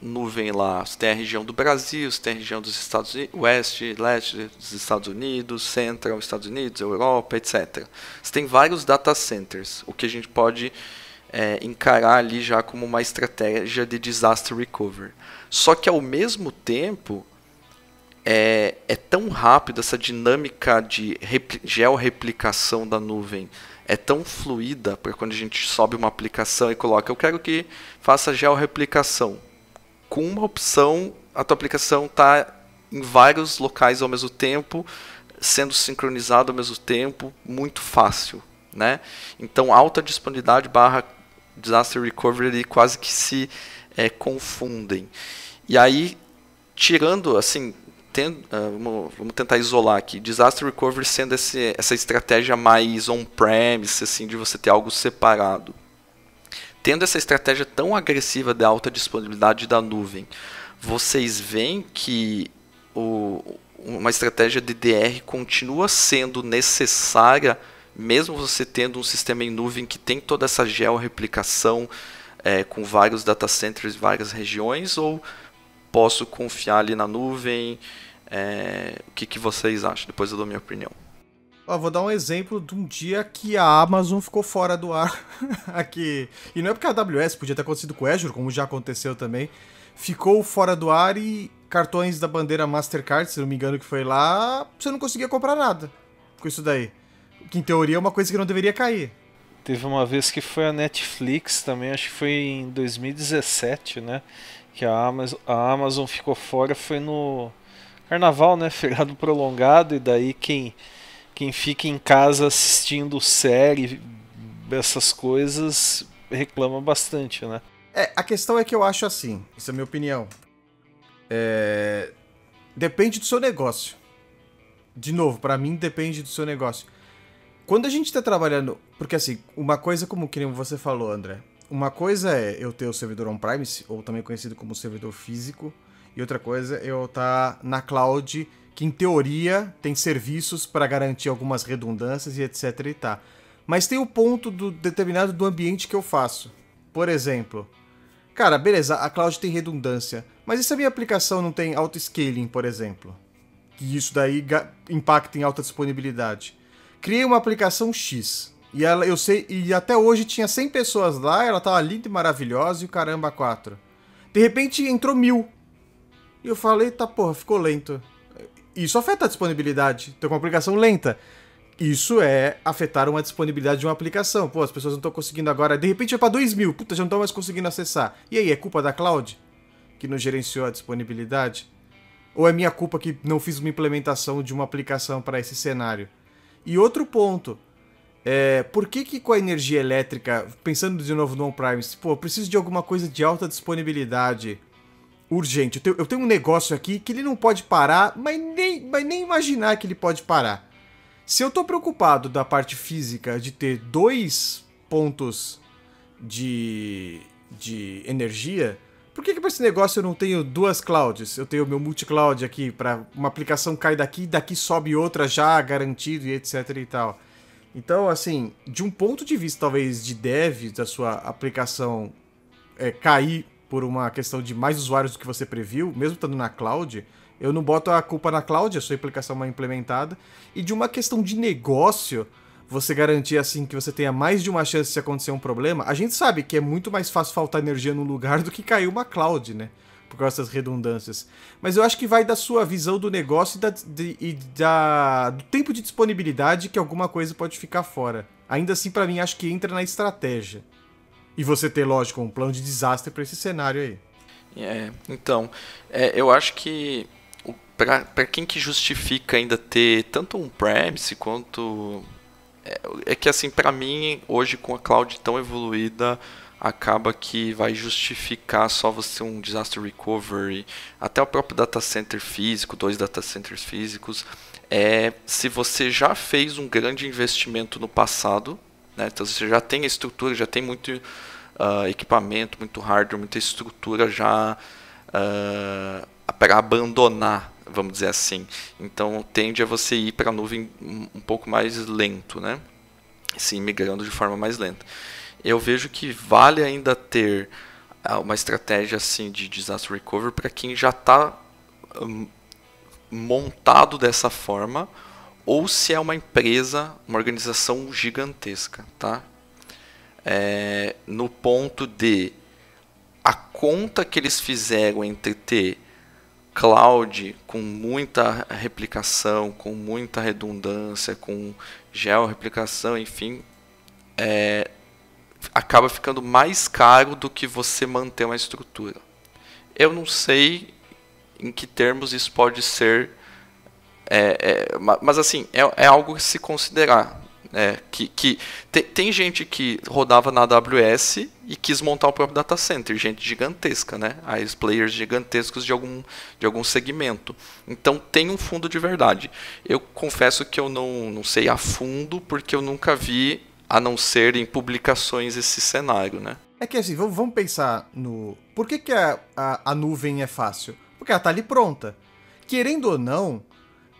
nuvem lá, você tem a região do Brasil, você tem a região dos Estados Unidos, oeste, leste dos Estados Unidos, central, Estados Unidos, Europa, etc. Você tem vários data centers, o que a gente pode é, encarar ali já como uma estratégia de disaster recovery. Só que ao mesmo tempo, é, é tão rápido essa dinâmica de georreplicação da nuvem é tão fluida, porque quando a gente sobe uma aplicação e coloca, eu quero que faça georreplicação. Com uma opção, a tua aplicação está em vários locais ao mesmo tempo, sendo sincronizado ao mesmo tempo, muito fácil. Né? Então, alta disponibilidade barra disaster recovery quase que se é, confundem. E aí, tirando, assim, ten, uh, vamos, vamos, tentar isolar aqui. Disaster recovery sendo esse, essa estratégia mais on-premise, assim, de você ter algo separado. Tendo essa estratégia tão agressiva de alta disponibilidade da nuvem, vocês veem que o, uma estratégia de DR continua sendo necessária, mesmo você tendo um sistema em nuvem que tem toda essa geo é, eh, com vários data centers, várias regiões, ou posso confiar ali na nuvem? É, o que, que vocês acham? Depois eu dou minha opinião. Ó, vou dar um exemplo de um dia que a Amazon ficou fora do ar aqui. E não é porque a AWS podia ter acontecido com o Azure, como já aconteceu também. Ficou fora do ar e cartões da bandeira Mastercard, se não me engano, que foi lá, você não conseguia comprar nada com isso daí. Que em teoria é uma coisa que não deveria cair. Teve uma vez que foi a Netflix também, acho que foi em 2017, né? que a Amazon, ficou fora foi no carnaval, né? Feriado prolongado, e daí quem, quem fica em casa assistindo série, dessas coisas, reclama bastante, né? É, a questão é que eu acho assim, essa é a minha opinião. É... Depende do seu negócio. De novo, para mim depende do seu negócio. Quando a gente tá trabalhando. Porque assim, uma coisa como que você falou, André uma coisa é eu ter o servidor on premise, ou também conhecido como servidor físico, e outra coisa é eu estar tá na cloud, que em teoria tem serviços para garantir algumas redundâncias e etc e tá. Mas tem o ponto do determinado do ambiente que eu faço. Por exemplo, cara, beleza, a cloud tem redundância, mas e se a minha aplicação não tem auto-scaling, por exemplo? Que isso daí impacta em alta disponibilidade. Criei uma aplicação X e ela, eu sei, e até hoje tinha 100 pessoas lá, ela tava linda e maravilhosa e o caramba, quatro. De repente entrou mil. E eu falei, tá porra, ficou lento. Isso afeta a disponibilidade, tem uma aplicação lenta. Isso é afetar uma disponibilidade de uma aplicação. Pô, as pessoas não estão conseguindo agora. De repente vai é pra 2 mil, puta, já não estão mais conseguindo acessar. E aí, é culpa da cloud? Que não gerenciou a disponibilidade? Ou é minha culpa que não fiz uma implementação de uma aplicação para esse cenário? E outro ponto, é, por que, que com a energia elétrica, pensando de novo no on-prime, pô, eu preciso de alguma coisa de alta disponibilidade urgente. Eu tenho, eu tenho, um negócio aqui que ele não pode parar, mas nem, mas nem imaginar que ele pode parar. Se eu estou preocupado da parte física de ter dois pontos de, de energia, por que, que para esse negócio eu não tenho duas clouds? Eu tenho meu multi-cloud aqui para uma aplicação cai daqui, daqui sobe outra já garantido e etc e tal. Então, assim, de um ponto de vista talvez de dev, da sua aplicação é, cair por uma questão de mais usuários do que você previu, mesmo estando na cloud, eu não boto a culpa na cloud, a sua aplicação mal implementada. E de uma questão de negócio, você garantir assim que você tenha mais de uma chance de acontecer um problema, a gente sabe que é muito mais fácil faltar energia num lugar do que cair uma cloud, né? por causa das redundâncias. Mas eu acho que vai da sua visão do negócio e, da, de, e da, do tempo de disponibilidade que alguma coisa pode ficar fora. Ainda assim, para mim, acho que entra na estratégia. E você ter, lógico, um plano de desastre para esse cenário aí. É, então, é, eu acho que para quem que justifica ainda ter tanto um premise quanto é, é que assim para mim hoje com a cloud tão evoluída acaba que vai justificar só você um disaster recovery, até o próprio data center físico, dois data centers físicos, é se você já fez um grande investimento no passado, né? Então você já tem estrutura, já tem muito uh, equipamento, muito hardware, muita estrutura já uh, ah, para abandonar, vamos dizer assim. Então tende a você ir para a nuvem um pouco mais lento, né? Se migrando de forma mais lenta eu vejo que vale ainda ter ah, uma estratégia assim de disaster recovery para quem já está hum, montado dessa forma ou se é uma empresa, uma organização gigantesca, tá? É, no ponto de a conta que eles fizeram entre ter cloud com muita replicação, com muita redundância, com geo replicação enfim, é, acaba ficando mais caro do que você manter uma estrutura. Eu não sei em que termos isso pode ser, é, é, mas assim, é, é algo a se considerar. É, que, que tem, tem, gente que rodava na AWS e quis montar o próprio data center, gente gigantesca, né? Aí players gigantescos de algum, de algum segmento. Então tem um fundo de verdade. Eu confesso que eu não, não sei a fundo, porque eu nunca vi a não ser em publicações esse cenário, né? É que assim, vamos pensar no. Por que, que a, a, a nuvem é fácil? Porque ela tá ali pronta. Querendo ou não,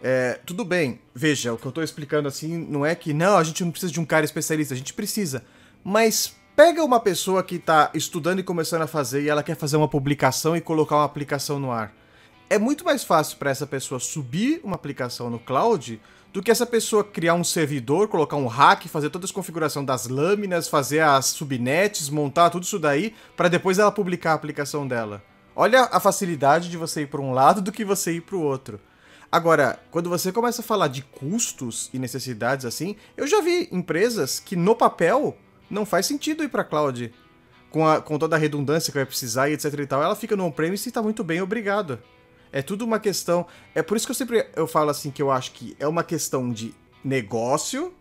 é, tudo bem. Veja, o que eu tô explicando assim não é que não, a gente não precisa de um cara especialista, a gente precisa. Mas pega uma pessoa que tá estudando e começando a fazer e ela quer fazer uma publicação e colocar uma aplicação no ar é muito mais fácil para essa pessoa subir uma aplicação no cloud do que essa pessoa criar um servidor, colocar um hack, fazer toda a configuração das lâminas, fazer as subnets, montar tudo isso daí, para depois ela publicar a aplicação dela. Olha a facilidade de você ir para um lado do que você ir para o outro. Agora, quando você começa a falar de custos e necessidades assim, eu já vi empresas que no papel não faz sentido ir para cloud. Com, a, com toda a redundância que vai precisar e etc e tal, ela fica no on-premise e está muito bem, obrigado. É tudo uma questão. É por isso que eu sempre eu falo assim que eu acho que é uma questão de negócio.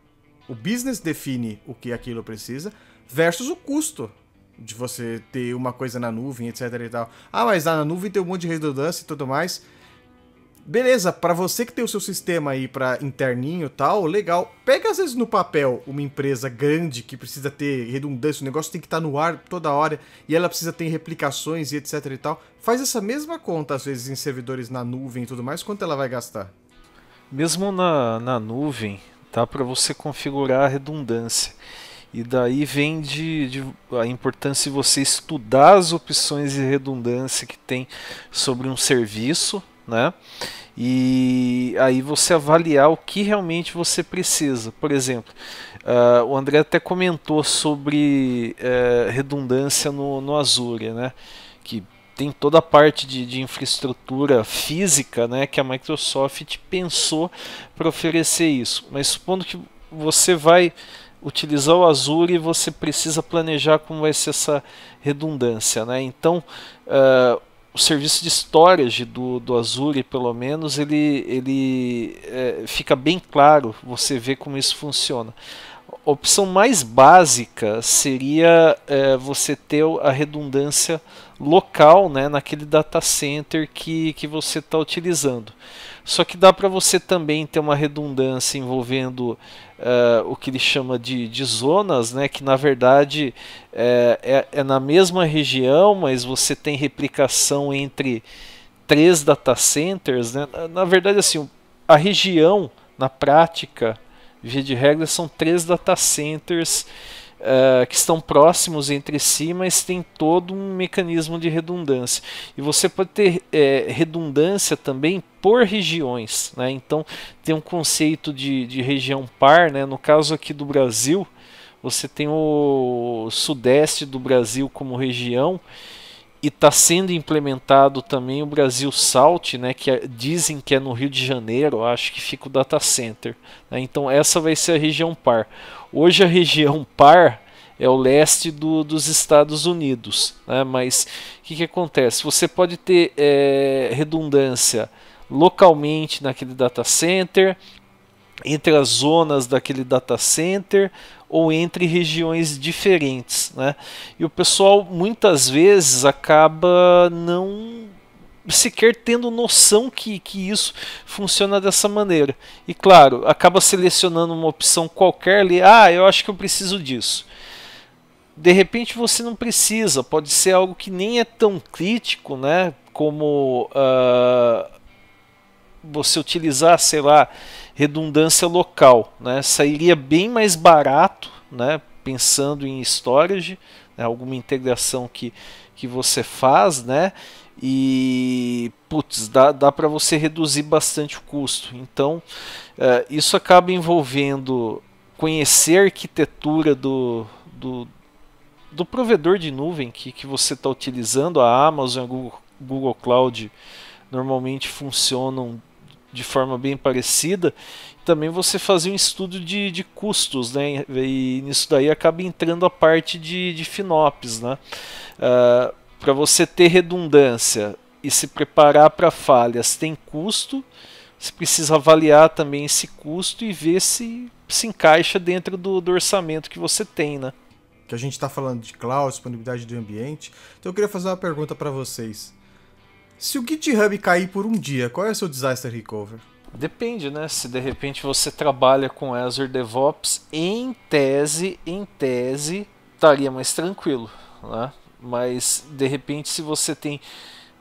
O business define o que aquilo precisa versus o custo de você ter uma coisa na nuvem, etc e tal. Ah, mas na nuvem tem um monte de redundância e tudo mais beleza, para você que tem o seu sistema aí para interninho e tal, legal. Pega às vezes no papel uma empresa grande que precisa ter redundância, o negócio tem que estar tá no ar toda hora e ela precisa ter replicações e etc e tal. Faz essa mesma conta às vezes em servidores na nuvem e tudo mais, quanto ela vai gastar? Mesmo na, na nuvem, tá para você configurar a redundância. E daí vem de, de, a importância de você estudar as opções de redundância que tem sobre um serviço né? E aí você avaliar o que realmente você precisa. Por exemplo, uh, o André até comentou sobre uh, redundância no, no Azure, né? Que tem toda a parte de, de, infraestrutura física né, que a Microsoft pensou para oferecer isso. Mas supondo que você vai utilizar o Azure e você precisa planejar como vai ser essa redundância. Né? Então, uh, o serviço de storage do, do Azure, pelo menos, ele, ele é, fica bem claro, você vê como isso funciona. A opção mais básica seria é, você ter a redundância local né, naquele data center que, que você está utilizando. Só que dá para você também ter uma redundância envolvendo uh, o que ele chama de, de, zonas, né? que na verdade é, é, é na mesma região, mas você tem replicação entre três data centers. Né? Na, na verdade, assim, a região, na prática, via de regra, são três data centers uh, que estão próximos entre si, mas tem todo um mecanismo de redundância. E você pode ter é, redundância também por regiões. Né? Então, tem um conceito de, de região par. Né? No caso aqui do Brasil, você tem o sudeste do Brasil como região e está sendo implementado também o Brasil Salt, né, que é, dizem que é no Rio de Janeiro, acho que fica o data center. Né, então essa vai ser a região par. Hoje a região par é o leste do, dos Estados Unidos, né, mas o que, que, acontece? Você pode ter é, redundância localmente naquele data center, entre as zonas daquele data center, ou entre regiões diferentes. Né? E o pessoal muitas vezes acaba não sequer tendo noção que, que isso funciona dessa maneira. E claro, acaba selecionando uma opção qualquer ali, ah, eu acho que eu preciso disso. De repente você não precisa, pode ser algo que nem é tão crítico, né? Como uh, você utilizar, sei lá, redundância local. Né? Sairia bem mais barato, né? pensando em storage, né? alguma integração que, que você faz, né? e putz, dá, dá para você reduzir bastante o custo. Então, é, isso acaba envolvendo conhecer a arquitetura do, do, do provedor de nuvem que, que você está utilizando, a Amazon, a Google, Google Cloud normalmente funcionam de forma bem parecida. Também você fazia um estudo de, de custos, né? E nisso daí acaba entrando a parte de, de FinOps, né? Uh, ah, para você ter redundância e se preparar para falhas tem custo. Você precisa avaliar também esse custo e ver se se encaixa dentro do, do orçamento que você tem, né? Que a gente está falando de cloud, disponibilidade do ambiente. Então eu queria fazer uma pergunta para vocês. Se o GitHub cair por um dia, qual é o seu disaster recovery? Depende, né? Se de repente você trabalha com Azure DevOps, em tese, em tese, estaria mais tranquilo, né? Mas de repente, se você tem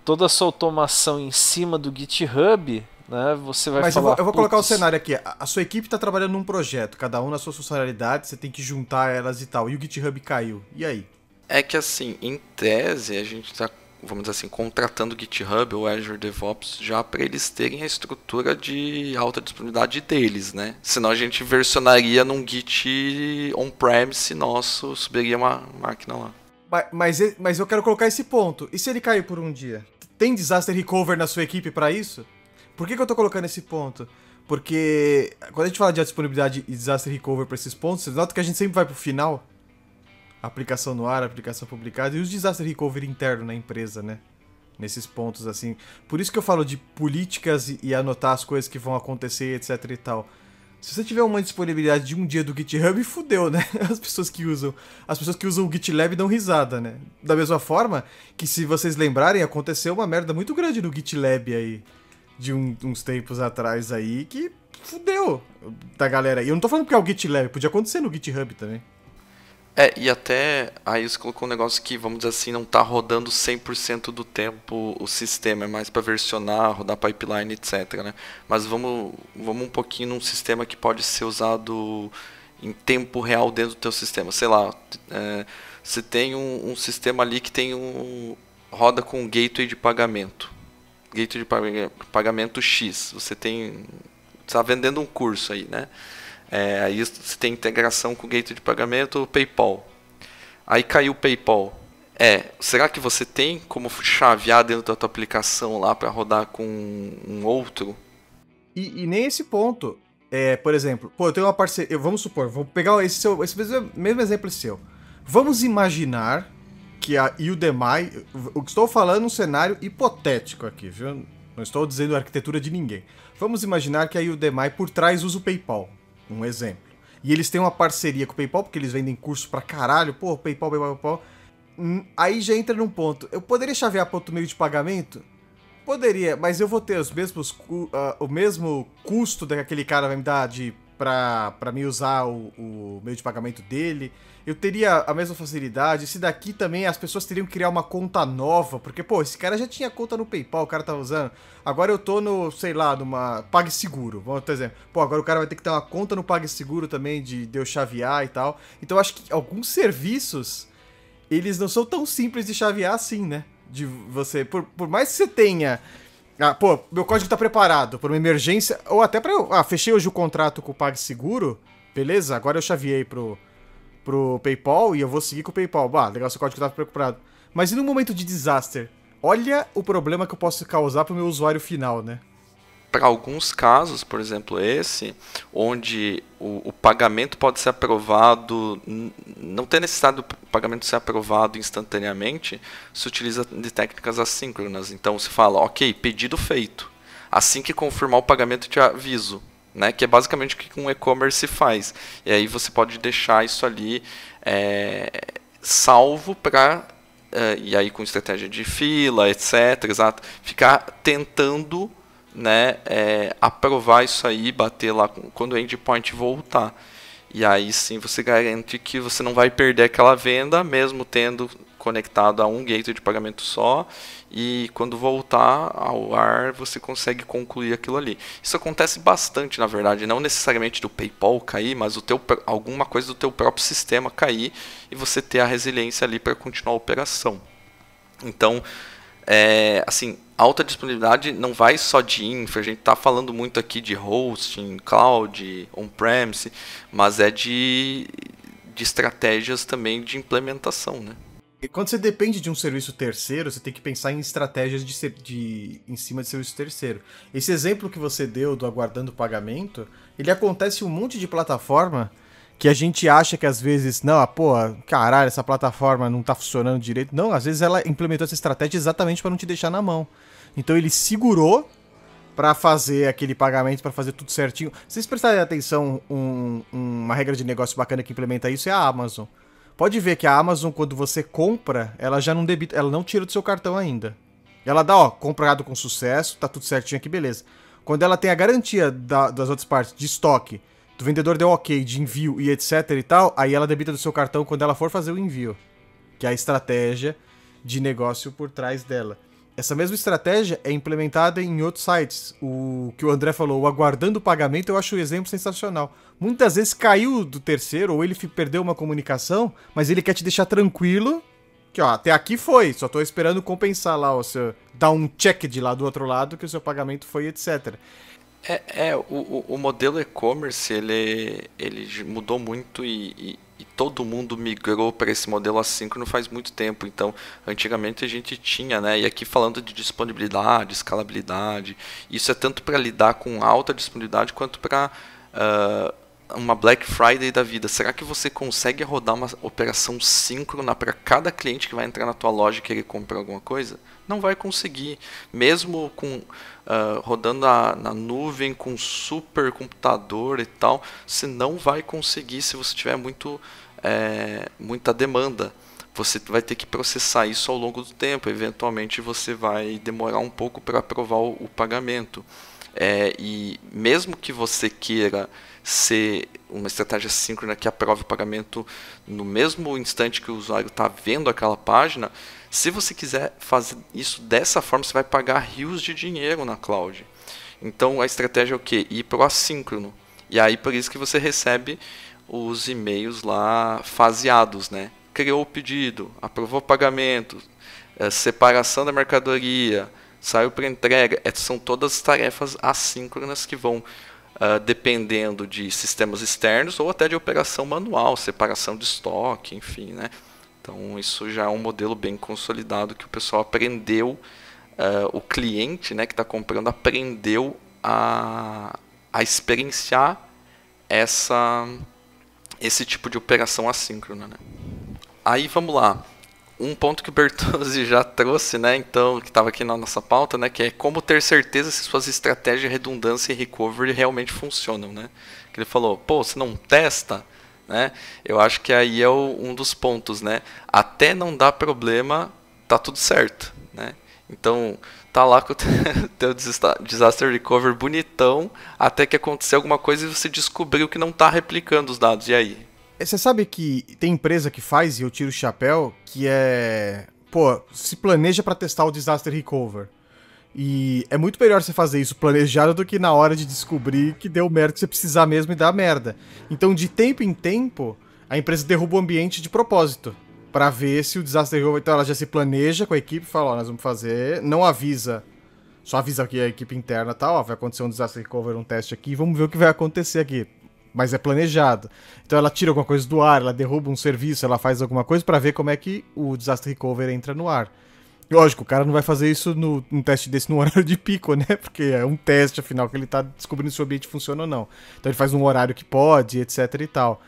toda a sua automação em cima do GitHub, né? Você vai Mas falar, eu vou, eu vou colocar o cenário aqui. A, a sua equipe está trabalhando num projeto, cada um na sua funcionalidade, você tem que juntar elas e tal. E o GitHub caiu. E aí? É que assim, em tese, a gente está vamos dizer assim, contratando o GitHub ou Azure DevOps já para eles terem a estrutura de alta disponibilidade deles, né? Senão a gente versionaria num Git on-premise nosso, subiria uma máquina lá. Mas, mas, mas eu quero colocar esse ponto. E se ele cair por um dia? Tem disaster recover na sua equipe para isso? Por que, que eu estou colocando esse ponto? Porque quando a gente fala de disponibilidade e disaster recover para esses pontos, você nota que a gente sempre vai para o final aplicação no ar, aplicação publicada e os desastres recovery interno na empresa, né? Nesses pontos, assim. Por isso que eu falo de políticas e, e anotar as coisas que vão acontecer, etc e tal. Se você tiver uma disponibilidade de um dia do GitHub, fudeu, né? As pessoas que usam. As pessoas que usam o GitLab dão risada, né? Da mesma forma que, se vocês lembrarem, aconteceu uma merda muito grande no GitLab aí. De um, uns tempos atrás aí, que fudeu da galera. E eu não tô falando porque é o GitLab, podia acontecer no GitHub também. É, e até aí você colocou um negócio que, vamos dizer assim, não está rodando 100% do tempo o sistema, é mais para versionar, rodar pipeline, etc. Né? Mas vamos, vamos um pouquinho num sistema que pode ser usado em tempo real dentro do teu sistema. Sei lá, é, você tem um, um, sistema ali que tem um, roda com um gateway de pagamento. Gateway de pagamento X. Você tem está vendendo um curso aí, né? É, aí você tem integração com o gateway de pagamento, PayPal. Aí caiu o PayPal. É, será que você tem como chavear dentro da tua aplicação lá para rodar com um outro? E, e, nem esse ponto. É, por exemplo, pô, eu tenho uma parceria. Eu, vamos supor, vou pegar esse, seu, esse mesmo, exemplo seu. Vamos imaginar que a Udemy. O que estou falando é um cenário hipotético aqui, viu? Não estou dizendo a arquitetura de ninguém. Vamos imaginar que a Udemy por trás usa o PayPal um exemplo. E eles têm uma parceria com o PayPal, porque eles vendem curso pra caralho, pô, PayPal, PayPal, PayPal. Hum, aí já entra num ponto. Eu poderia chavear para outro meio de pagamento? Poderia, mas eu vou ter os mesmos, uh, o mesmo custo daquele cara vai me dar de, para me usar o, o meio de pagamento dele eu teria a mesma facilidade. Se daqui também as pessoas teriam que criar uma conta nova, porque, pô, esse cara já tinha conta no PayPal, o cara tava tá usando. Agora eu tô no, sei lá, numa PagSeguro, vamos por exemplo. Pô, agora o cara vai ter que ter uma conta no PagSeguro também, de, de eu chavear e tal. Então eu acho que alguns serviços, eles não são tão simples de chavear assim, né? De você, por, por mais que você tenha ah, pô, meu código tá preparado para uma emergência, ou até para eu. Ah, fechei hoje o contrato com o PagSeguro, beleza? Agora eu chaveei pro, pro PayPal e eu vou seguir com o PayPal. Bah, legal, seu código tava preocupado. Mas e no momento de desastre? Olha o problema que eu posso causar pro meu usuário final, né? Para alguns casos, por exemplo, esse, onde o, o pagamento pode ser aprovado, não tem necessidade do pagamento ser aprovado instantaneamente, se utiliza de técnicas assíncronas. Então se fala, ok, pedido feito. Assim que confirmar o pagamento, te aviso né? Que é basicamente o que um e-commerce faz. E aí você pode deixar isso ali é, salvo para é, e aí com estratégia de fila, etc, exato, ficar tentando né, é, aprovar isso aí, bater lá quando o endpoint voltar. E aí sim você garante que você não vai perder aquela venda, mesmo tendo conectado a um gateway de pagamento só e quando voltar ao ar você consegue concluir aquilo ali. Isso acontece bastante, na verdade, não necessariamente do PayPal cair, mas o teu, alguma coisa do teu próprio sistema cair e você ter a resiliência ali para continuar a operação. Então, é, assim, alta disponibilidade não vai só de infra, a gente está falando muito aqui de hosting, cloud, on-premise, mas é de, de estratégias também de implementação, né? quando você depende de um serviço terceiro, você tem que pensar em estratégias de, ser, de em cima de serviço terceiro. Esse exemplo que você deu do aguardando o pagamento, ele acontece em um monte de plataforma que a gente acha que às vezes, não, a ah, pô, caralho, essa plataforma não tá funcionando direito. Não, às vezes ela implementou essa estratégia exatamente para não te deixar na mão. Então ele segurou para fazer aquele pagamento, para fazer tudo certinho. Se vocês prestarem atenção, um, uma regra de negócio bacana que implementa isso é a Amazon. Pode ver que a Amazon, quando você compra, ela já não debita, ela não tira do seu cartão ainda. Ela dá, ó, comprado com sucesso, tá tudo certinho aqui, beleza. Quando ela tem a garantia da, das outras partes, de estoque, do vendedor deu ok, de envio e etc e tal, aí ela debita do seu cartão quando ela for fazer o envio. Que é a estratégia de negócio por trás dela. Essa mesma estratégia é implementada em outros sites. O que o André falou, o aguardando o pagamento, eu acho o um exemplo sensacional. Muitas vezes caiu do terceiro ou ele perdeu uma comunicação, mas ele quer te deixar tranquilo que ó, até aqui foi, só tô esperando compensar lá, ó, seu, dar um check de lá do outro lado que o seu pagamento foi, etc. É, é o, o modelo e-commerce, ele, ele mudou muito e, e e todo mundo migrou para esse modelo assíncrono faz muito tempo. Então, antigamente a gente tinha, né? E aqui falando de disponibilidade, escalabilidade, isso é tanto para lidar com alta disponibilidade quanto para uh, ah, uma Black Friday da vida. Será que você consegue rodar uma operação síncrona para cada cliente que vai entrar na tua loja e querer comprar alguma coisa? Não vai conseguir, mesmo com ah, rodando na, na, nuvem com super computador e tal, você não vai conseguir se você tiver muito, é, muita demanda. Você vai ter que processar isso ao longo do tempo. Eventualmente você vai demorar um pouco para aprovar o, o pagamento. É, e mesmo que você queira ser uma estratégia síncrona que aprove o pagamento no mesmo instante que o usuário está vendo aquela página, se você quiser fazer isso dessa forma, você vai pagar rios de dinheiro na cloud. Então a estratégia é o quê Ir para o assíncrono. E aí por isso que você recebe os e-mails lá faseados, né? Criou o pedido, aprovou o pagamento, é, separação da mercadoria, saiu para entrega. É, são todas tarefas assíncronas que vão uh, dependendo de sistemas externos ou até de operação manual, separação de estoque, enfim, né? Então isso já é um modelo bem consolidado que o pessoal aprendeu, uh, o cliente né, que está comprando aprendeu a, a experienciar essa, esse tipo de operação assíncrona. Né? Aí vamos lá. Um ponto que o Bertozzi já trouxe, né, então, que estava aqui na nossa pauta, né, que é como ter certeza se suas estratégias de redundância e recovery realmente funcionam, né? Que ele falou, pô, você não testa, né? Eu acho que aí é o, um dos pontos, né? Até não dar problema, tá tudo certo, né? Então, tá lá com o teu disaster recovery bonitão, até que acontecer alguma coisa e você descobriu que não tá replicando os dados, e aí? É, você sabe que tem empresa que faz, e eu tiro o chapéu, que é... Pô, se planeja para testar o disaster recovery e é muito melhor você fazer isso planejado do que na hora de descobrir que deu merda que você precisar mesmo e dar merda. Então, de tempo em tempo, a empresa derruba o ambiente de propósito. para ver se o desastre derruba. Então ela já se planeja com a equipe e fala, ó, nós vamos fazer. Não avisa. Só avisa aqui a equipe interna tal, tá, ó, vai acontecer um desastre recover, um teste aqui, vamos ver o que vai acontecer aqui. Mas é planejado. Então ela tira alguma coisa do ar, ela derruba um serviço, ela faz alguma coisa para ver como é que o desastre recover entra no ar. Lógico, o cara não vai fazer isso no, num teste desse no horário de pico, né? Porque é um teste, afinal, que ele tá descobrindo se o ambiente funciona ou não. Então ele faz um horário que pode, etc e tal.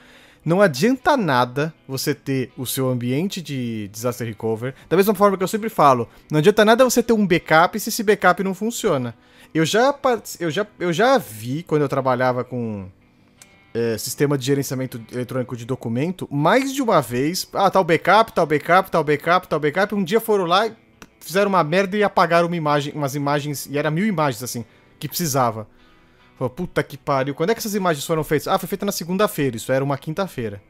Não adianta nada você ter o seu ambiente de disaster recovery. Da mesma forma que eu sempre falo, não adianta nada você ter um backup se esse backup não funciona. Eu já, eu já, eu já vi, quando eu trabalhava com é, sistema de gerenciamento eletrônico de documento, mais de uma vez, ah, tal tá backup, tal tá backup, tal tá backup, tal backup, um dia foram lá e fizeram uma merda e apagaram uma imagem, umas imagens, e era mil imagens, assim, que precisava. Falei, puta que pariu, quando é que essas imagens foram feitas? Ah, foi feita na segunda-feira, isso era uma quinta-feira.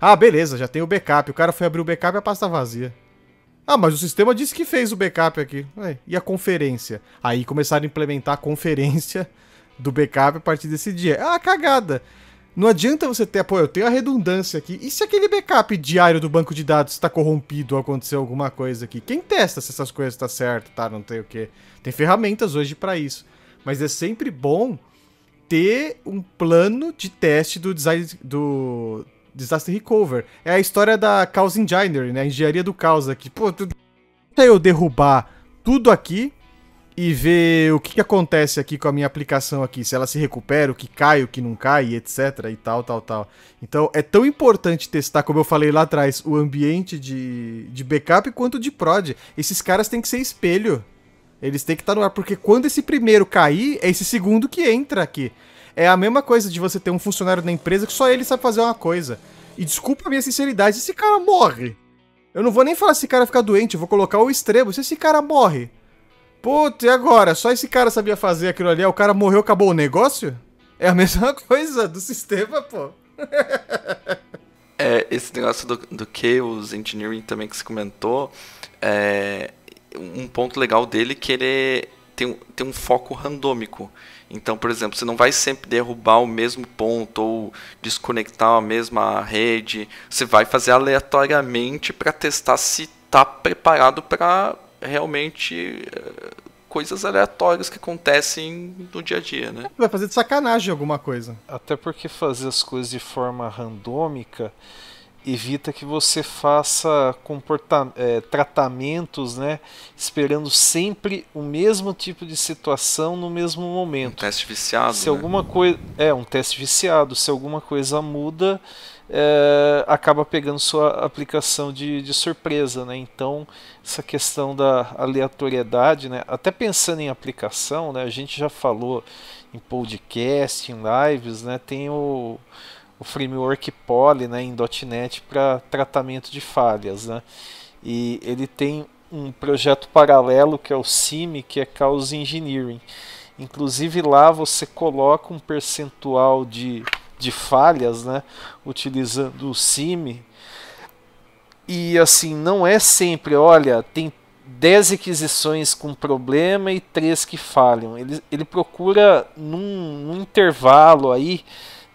Ah, beleza, já tem o backup. O cara foi abrir o backup e a pasta vazia. Ah, mas o sistema disse que fez o backup aqui. Ué, e a conferência? Aí começaram a implementar a conferência do backup a partir desse dia. Ah, cagada! Não adianta você ter, pô, eu tenho a redundância aqui. E se aquele backup diário do banco de dados está corrompido ou aconteceu alguma coisa aqui? Quem testa se essas coisas tá certo, tá? Não tem o quê. Tem ferramentas hoje para isso. Mas é sempre bom ter um plano de teste do design do disaster recover. É a história da causa engineering, né? A engenharia do caos aqui. Pô, eu derrubar tudo aqui, e ver o que, que, acontece aqui com a minha aplicação aqui, se ela se recupera, o que cai, o que não cai, etc e tal, tal, tal. Então é tão importante testar, como eu falei lá atrás, o ambiente de, de backup quanto de prod. Esses caras têm que ser espelho. Eles têm que estar no ar, porque quando esse primeiro cair, é esse segundo que entra aqui. É a mesma coisa de você ter um funcionário na empresa que só ele sabe fazer uma coisa. E desculpa a minha sinceridade, esse cara morre. Eu não vou nem falar se esse cara ficar doente, eu vou colocar o extremo. Se esse cara morre, Puta, e agora? Só esse cara sabia fazer aquilo ali. É o cara morreu, acabou o negócio? É a mesma coisa do sistema, pô. é, esse negócio do, do Chaos Engineering também que se comentou. É, um ponto legal dele é que ele tem, tem um foco randômico. Então, por exemplo, você não vai sempre derrubar o mesmo ponto ou desconectar a mesma rede. Você vai fazer aleatoriamente para testar se está preparado para realmente eh, coisas aleatórias que acontecem no dia a dia, né? Vai fazer de sacanagem alguma coisa. Até porque fazer as coisas de forma randômica evita que você faça é, tratamentos, né, esperando sempre o mesmo tipo de situação no mesmo momento. Um teste viciado. Se né? alguma coisa é um teste viciado, se alguma coisa muda, é, acaba pegando sua aplicação de, de surpresa, né? Então essa questão da aleatoriedade, né? Até pensando em aplicação, né? A gente já falou em podcast, em lives, né? Tem o, o framework Poly, né? Em .NET para tratamento de falhas, né? E ele tem um projeto paralelo que é o CIMI, que é Cause Engineering Inclusive lá você coloca um percentual de, de falhas, né? Utilizando o CIMI. E assim, não é sempre, olha, tem 10 aquisições com problema e 3 que falham. Ele, ele procura num, num intervalo aí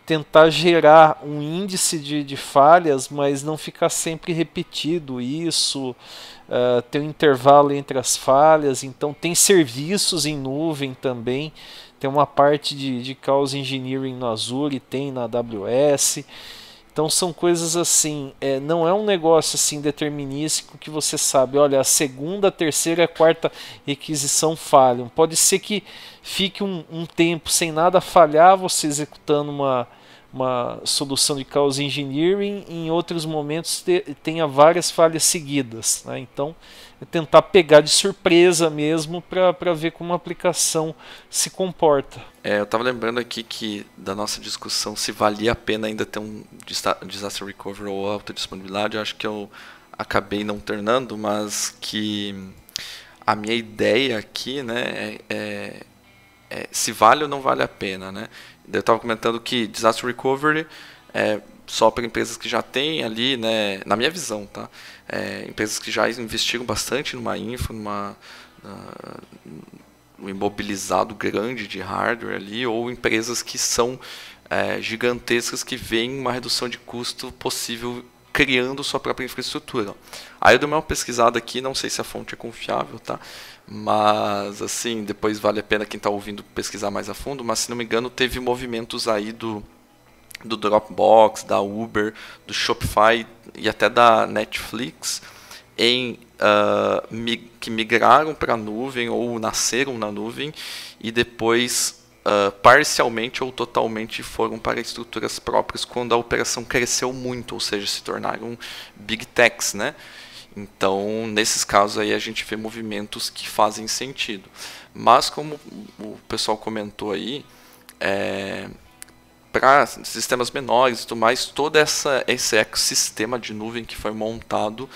tentar gerar um índice de, de falhas, mas não ficar sempre repetido isso, uh, tem um intervalo entre as falhas, então tem serviços em nuvem também, tem uma parte de, de Chaos Engineering no Azure, tem na AWS, então são coisas assim, é, não é um negócio assim determinístico que você sabe, olha, a segunda, a terceira, a quarta requisição falham. Pode ser que fique um, um tempo sem nada falhar, você executando uma, uma solução de causa engineering em outros momentos te, tenha várias falhas seguidas. Né? Então, é tentar pegar de surpresa mesmo para ver como a aplicação se comporta. É, eu estava lembrando aqui que da nossa discussão se valia a pena ainda ter um disaster recovery ou alta eu acho que eu acabei não tornando, mas que a minha ideia aqui né, é, é, é se vale ou não vale a pena. Né? eu estava comentando que disaster recovery é só para empresas que já têm ali, né, na minha visão, tá? É, empresas que já investiram bastante numa infra, numa, um imobilizado grande de hardware ali, ou empresas que são é, gigantescas que veem uma redução de custo possível criando sua própria infraestrutura. Aí eu dei uma pesquisada aqui, não sei se a fonte é confiável, tá? Mas, assim, depois vale a pena quem está ouvindo pesquisar mais a fundo. Mas, se não me engano, teve movimentos aí do, do Dropbox, da Uber, do Shopify e até da Netflix em uh, que migraram para a nuvem ou nasceram na nuvem e depois uh, parcialmente ou totalmente foram para estruturas próprias quando a operação cresceu muito, ou seja, se tornaram big techs, né? Então, nesses casos aí a gente vê movimentos que fazem sentido. Mas como o pessoal comentou aí, é, para sistemas menores e tudo mais, todo essa, esse ecossistema de nuvem que foi montado,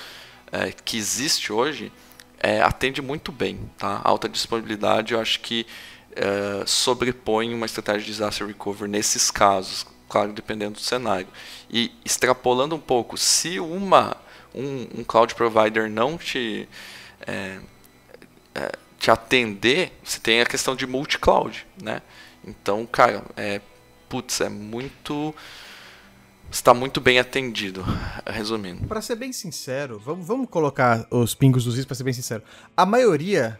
é, que existe hoje, é, atende muito bem. Tá? alta disponibilidade, eu acho que é, sobrepõe uma estratégia de disaster recovery nesses casos, claro, dependendo do cenário. E extrapolando um pouco, se uma um, um cloud provider não te, é, é, te atender, você tem a questão de multi-cloud, né? Então, cara, é, putz, é muito está muito bem atendido, resumindo. Para ser bem sincero, vamos, vamos colocar os pingos dos is para ser bem sincero. A maioria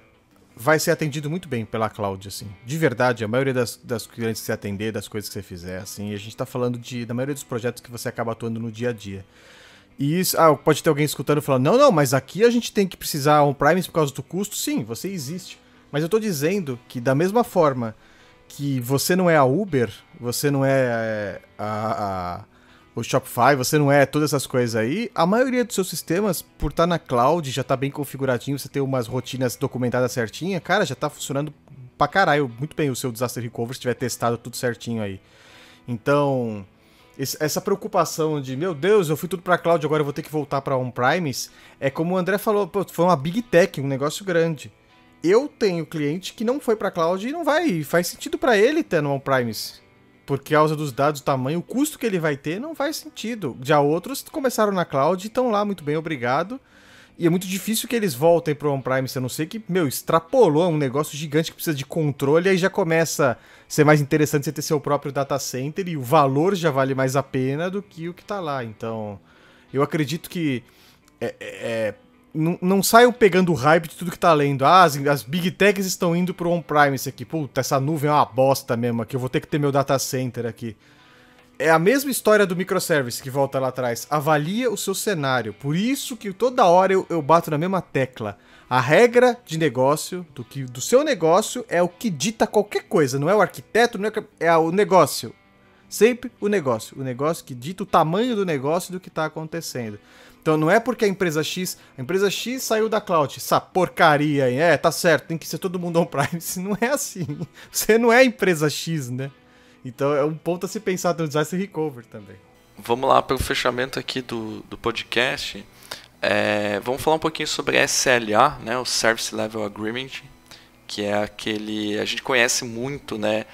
vai ser atendido muito bem pela cloud, assim. De verdade, a maioria das, das clientes que você atender, das coisas que você fizer, assim, a gente está falando de, da maioria dos projetos que você acaba atuando no dia a dia. E isso, ah, pode ter alguém escutando falando, não, não, mas aqui a gente tem que precisar um Prime por causa do custo. Sim, você existe. Mas eu estou dizendo que da mesma forma que você não é a Uber, você não é eh, a, a o Shopify, você não é todas essas coisas aí, a maioria dos seus sistemas, por estar tá na cloud, já está bem configuradinho, você tem umas rotinas documentadas certinha, cara, já está funcionando pra caralho, muito bem o seu disaster recovery se tiver testado tudo certinho aí. Então, essa preocupação de, meu Deus, eu fui tudo pra cloud, agora eu vou ter que voltar pra on primes é como o André falou, pô, foi uma big tech, um negócio grande. Eu tenho cliente que não foi pra cloud e não vai, faz sentido para ele ter no on primes Por causa dos dados, o tamanho, o custo que ele vai ter, não faz sentido. Já outros começaram na cloud e estão lá, muito bem, obrigado e é muito difícil que eles voltem pro on-prime, se não sei que, meu, extrapolou é um negócio gigante que precisa de controle, aí já começa a ser mais interessante você ter seu próprio data center e o valor já vale mais a pena do que o que tá lá. Então, eu acredito que é, é, é não, não saiam pegando o hype de tudo que tá lendo. Ah, as, as big techs estão indo pro on-prime isso aqui. Puta, essa nuvem é uma bosta mesmo aqui, eu vou ter que ter meu data center aqui é a mesma história do microservice que volta lá atrás. Avalia o seu cenário. Por isso que toda hora eu, eu bato na mesma tecla. A regra de negócio do que do seu negócio é o que dita qualquer coisa. Não é o arquiteto, não é, é o negócio. Sempre o negócio. O negócio que dita o tamanho do negócio do que está acontecendo. Então não é porque a empresa X. A empresa X saiu da cloud. Essa porcaria aí. É, tá certo, tem que ser todo mundo on-prime. Não é assim. Você não é a empresa X, né? Então é um ponto a se pensar no disaster recovery também. Vamos lá para o fechamento aqui do, do podcast. É, vamos falar um pouquinho sobre a SLA, né, o Service Level Agreement, que é aquele a gente conhece muito, né?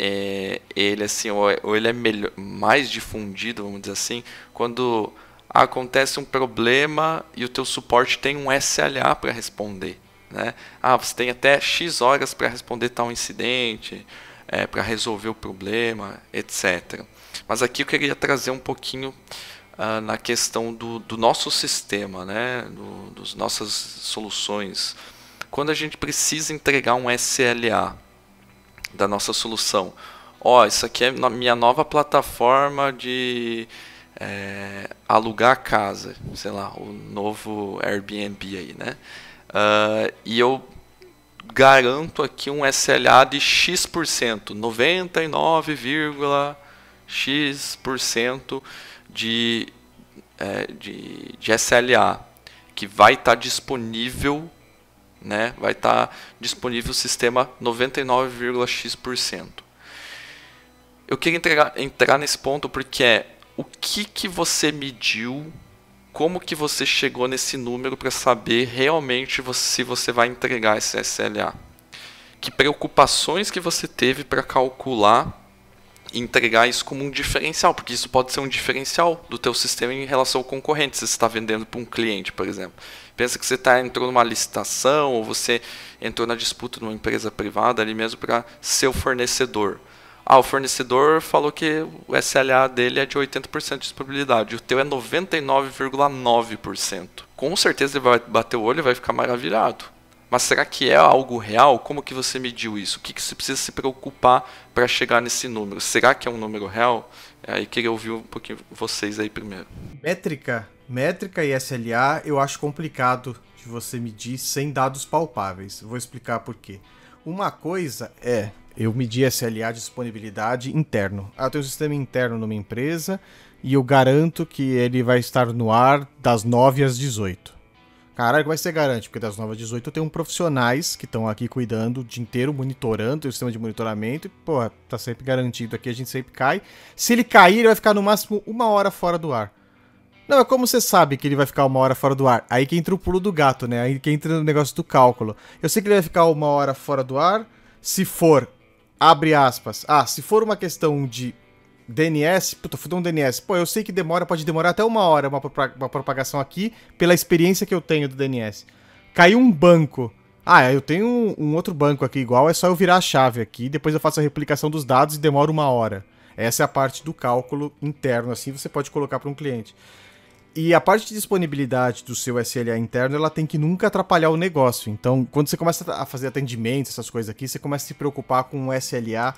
É, ele assim ou, é, ou ele é melhor, mais difundido, vamos dizer assim, quando acontece um problema e o teu suporte tem um SLA para responder, né? Ah, você tem até x horas para responder tal incidente é, para resolver o problema, etc. Mas aqui eu queria trazer um pouquinho uh, na questão do, do, nosso sistema, né? Do, dos nossas soluções. Quando a gente precisa entregar um SLA da nossa solução, ó, oh, isso aqui é minha nova plataforma de é, alugar casa, sei lá, o novo Airbnb aí, né? Uh, e eu garanto aqui um SLA de X%, 99,x% de, é, de, de SLA, que vai estar tá disponível, né? vai estar tá disponível o sistema 99,x%. Eu queria entregar, entrar nesse ponto porque é o que, que você mediu como que você chegou nesse número para saber realmente você, se você vai entregar esse SLA? Que preocupações que você teve para calcular e entregar isso como um diferencial? Porque isso pode ser um diferencial do teu sistema em relação ao concorrente, se você está vendendo para um cliente, por exemplo. Pensa que você tá, entrou numa licitação ou você entrou na disputa numa empresa privada ali mesmo para seu fornecedor ah, o fornecedor falou que o SLA dele é de 80% de disponibilidade, o teu é 99,9%. Com certeza ele vai bater o olho e vai ficar maravilhado. Mas será que é algo real? Como que você mediu isso? O que, que você precisa se preocupar para chegar nesse número? Será que é um número real? É, aí queria ouvir um pouquinho vocês aí primeiro. Métrica, métrica e SLA eu acho complicado de você medir sem dados palpáveis. Vou explicar por quê. Uma coisa é eu medi SLA de disponibilidade interno. Ah, eu tenho um sistema interno numa empresa e eu garanto que ele vai estar no ar das 9 às 18. Caralho, como é que você garante? Porque das 9 às 18 eu tenho profissionais que estão aqui cuidando o dia inteiro, monitorando, tem o sistema de monitoramento, e, porra, tá sempre garantido aqui, a gente sempre cai. Se ele cair, ele vai ficar no máximo uma hora fora do ar. Não, é como você sabe que ele vai ficar uma hora fora do ar. Aí que entra o pulo do gato, né? Aí que entra no negócio do cálculo. Eu sei que ele vai ficar uma hora fora do ar se for abre aspas. Ah, se for uma questão de DNS, puta, fui um DNS. Pô, eu sei que demora, pode demorar até uma hora uma, uma propagação aqui, pela experiência que eu tenho do DNS. Caiu um banco. Ah, eu tenho um, um, outro banco aqui igual, é só eu virar a chave aqui, depois eu faço a replicação dos dados e demora uma hora. Essa é a parte do cálculo interno, assim você pode colocar para um cliente. E a parte de disponibilidade do seu SLA interno, ela tem que nunca atrapalhar o negócio. Então, quando você começa a fazer atendimento, essas coisas aqui, você começa a se preocupar com o SLA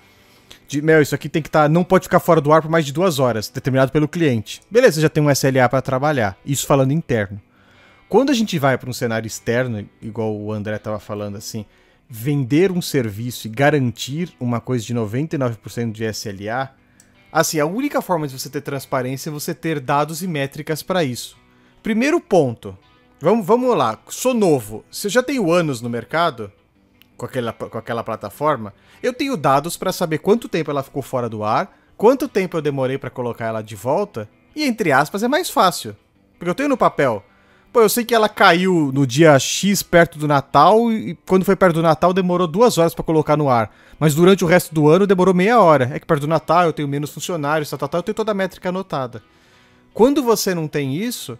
de, meu, isso aqui tem que estar, tá, não pode ficar fora do ar por mais de duas horas, determinado pelo cliente. Beleza, você já tem um SLA para trabalhar. Isso falando interno. Quando a gente vai para um cenário externo, igual o André estava falando assim, vender um serviço e garantir uma coisa de 99% de SLA, Assim, a única forma de você ter transparência é você ter dados e métricas para isso. Primeiro ponto. Vamos, vamos lá. Sou novo. Se eu já tenho anos no mercado com aquela, com aquela plataforma, eu tenho dados para saber quanto tempo ela ficou fora do ar, quanto tempo eu demorei para colocar ela de volta, e entre aspas é mais fácil. Porque eu tenho no papel Pô, eu sei que ela caiu no dia X perto do Natal e quando foi perto do Natal demorou duas horas para colocar no ar. Mas durante o resto do ano demorou meia hora. É que perto do Natal eu tenho menos funcionários, tal, tal, tal, eu tenho toda a métrica anotada. Quando você não tem isso,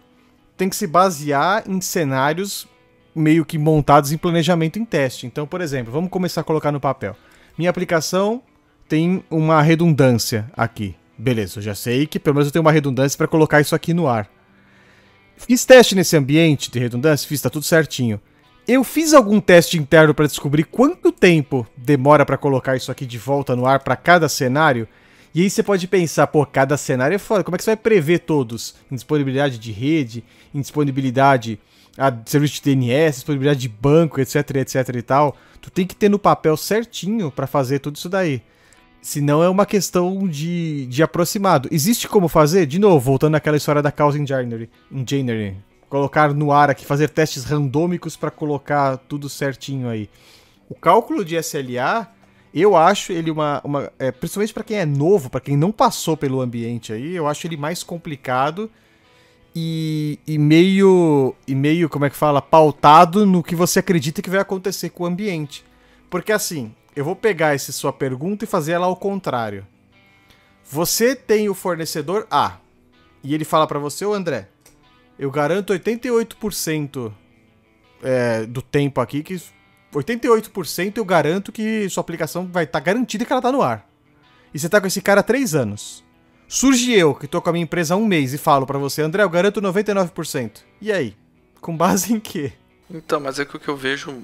tem que se basear em cenários meio que montados em planejamento em teste. Então, por exemplo, vamos começar a colocar no papel. Minha aplicação tem uma redundância aqui. Beleza, eu já sei que pelo menos eu tenho uma redundância para colocar isso aqui no ar. Fiz teste nesse ambiente de redundância, fiz, tá tudo certinho. Eu fiz algum teste interno para descobrir quanto tempo demora para colocar isso aqui de volta no ar para cada cenário. E aí você pode pensar, pô, cada cenário é foda, como é que você vai prever todos? Indisponibilidade de rede, indisponibilidade a ah, serviço de DNS, disponibilidade de banco, etc, etc e tal. Tu tem que ter no papel certinho para fazer tudo isso daí. Se não é uma questão de, de aproximado. Existe como fazer? De novo, voltando àquela história da causa engineering. engineering. Colocar no ar aqui, fazer testes randômicos para colocar tudo certinho aí. O cálculo de SLA, eu acho ele uma. uma é, principalmente para quem é novo, para quem não passou pelo ambiente aí, eu acho ele mais complicado e, e, meio. E meio, como é que fala? Pautado no que você acredita que vai acontecer com o ambiente. Porque assim, eu vou pegar essa sua pergunta e fazer ela ao contrário. Você tem o fornecedor A e ele fala para você, ô André, eu garanto 88% é, do tempo aqui que 88% eu garanto que sua aplicação vai estar tá garantida que ela está no ar. E você está com esse cara há três anos. Surge eu, que estou com a minha empresa há um mês, e falo para você, André, eu garanto 99%. E aí? Com base em quê? Então, mas é que o que eu vejo, uh,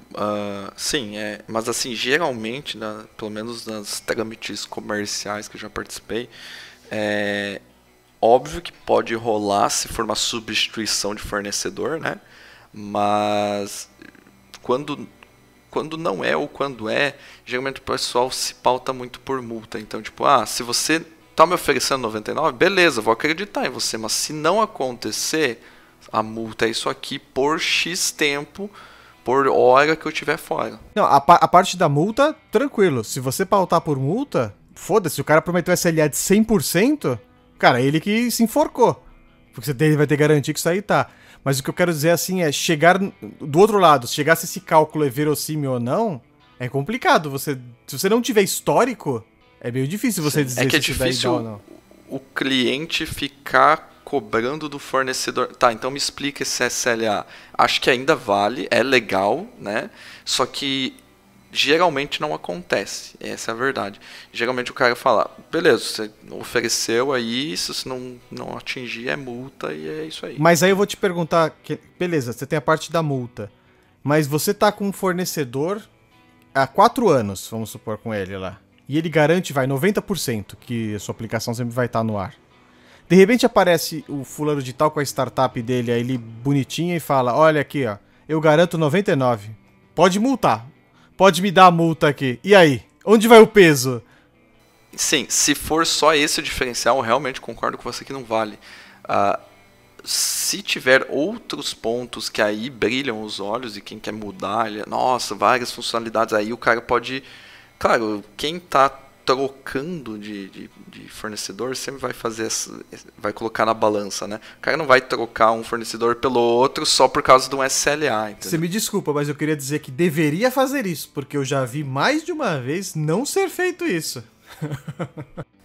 sim, é, mas assim, geralmente, né, pelo menos nas trâmites comerciais que eu já participei, é óbvio que pode rolar se for uma substituição de fornecedor, né? Mas quando, quando não é ou quando é, geralmente o pessoal se pauta muito por multa. Então, tipo, ah, se você tá me oferecendo 99, beleza, vou acreditar em você, mas se não acontecer, a multa é isso aqui por X tempo, por hora que eu tiver fora. Não, a, pa a parte da multa, tranquilo. Se você pautar por multa, foda-se, o cara prometeu SLA de 100%, cara, ele que se enforcou. Porque você vai ter que garantir que isso aí tá. Mas o que eu quero dizer assim é chegar do outro lado, se chegasse esse cálculo é verossímil ou não, é complicado. Você, se você não tiver histórico, é meio difícil você dizer é que é difícil o cliente ficar cobrando do fornecedor. Tá, então me explica esse SLA. Acho que ainda vale, é legal, né? Só que geralmente não acontece. Essa é a verdade. Geralmente o cara fala, beleza, você ofereceu aí, se você não, não atingir é multa e é isso aí. Mas aí eu vou te perguntar, que, beleza, você tem a parte da multa, mas você tá com um fornecedor há quatro anos, vamos supor, com ele lá. E ele garante, vai, 90% que a sua aplicação sempre vai estar tá no ar. De repente aparece o fulano de tal com a startup dele, aí ele bonitinho e fala: Olha aqui, ó, eu garanto 99. Pode multar. Pode me dar a multa aqui. E aí? Onde vai o peso? Sim, se for só esse o diferencial, realmente concordo com você que não vale. Uh, se tiver outros pontos que aí brilham os olhos e quem quer mudar, ele, nossa, várias funcionalidades aí, o cara pode. Claro, quem está trocando de, de, de, fornecedor sempre vai fazer vai colocar na balança, né? O cara não vai trocar um fornecedor pelo outro só por causa de um SLA. Entendeu? Você me desculpa, mas eu queria dizer que deveria fazer isso, porque eu já vi mais de uma vez não ser feito isso.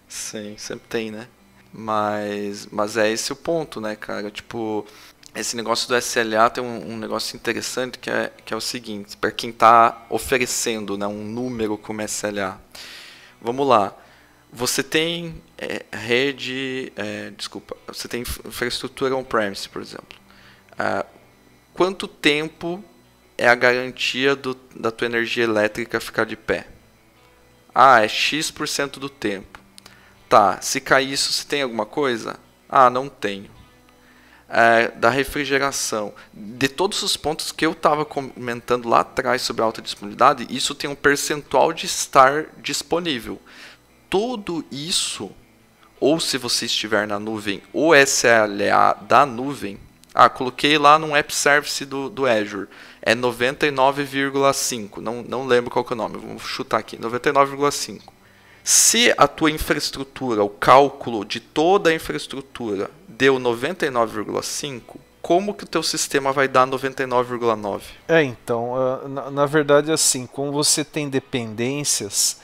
Sim, sempre tem, né? Mas, mas é esse o ponto, né, cara? Tipo, esse negócio do SLA tem um, um, negócio interessante que é, que é o seguinte, para quem está oferecendo né, um número como SLA, vamos lá. Você tem é, rede, é, desculpa, você tem infraestrutura on-premise, por exemplo. Ah, quanto tempo é a garantia do, da tua energia elétrica ficar de pé? Ah, é X% do tempo. Tá, se cair isso, você tem alguma coisa? Ah, não tenho é, da refrigeração, de todos os pontos que eu estava comentando lá atrás sobre a alta disponibilidade, isso tem um percentual de estar disponível. Tudo isso, ou se você estiver na nuvem, o SLA é da nuvem, ah, coloquei lá num app service do, do Azure, é 99,5, não, não lembro qual é o nome, vamos chutar aqui, 99,5. Se a tua infraestrutura, o cálculo de toda a infraestrutura deu 99,5, como que o teu sistema vai dar 99,9? É, então, ah, na, verdade assim, como você tem dependências,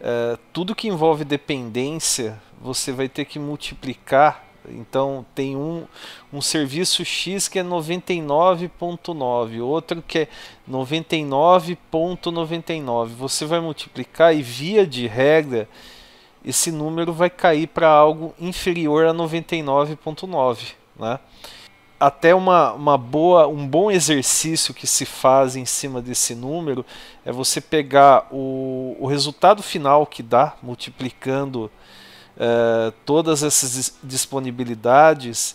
eh, tudo que envolve dependência, você vai ter que multiplicar. Então, tem um, um serviço X que é 99.9, outro que é 99.99. .99. Você vai multiplicar e, via de regra, esse número vai cair para algo inferior a 99,9. Né? Até uma, uma boa, um bom exercício que se faz em cima desse número é você pegar o, o resultado final que dá, multiplicando eh, todas essas disponibilidades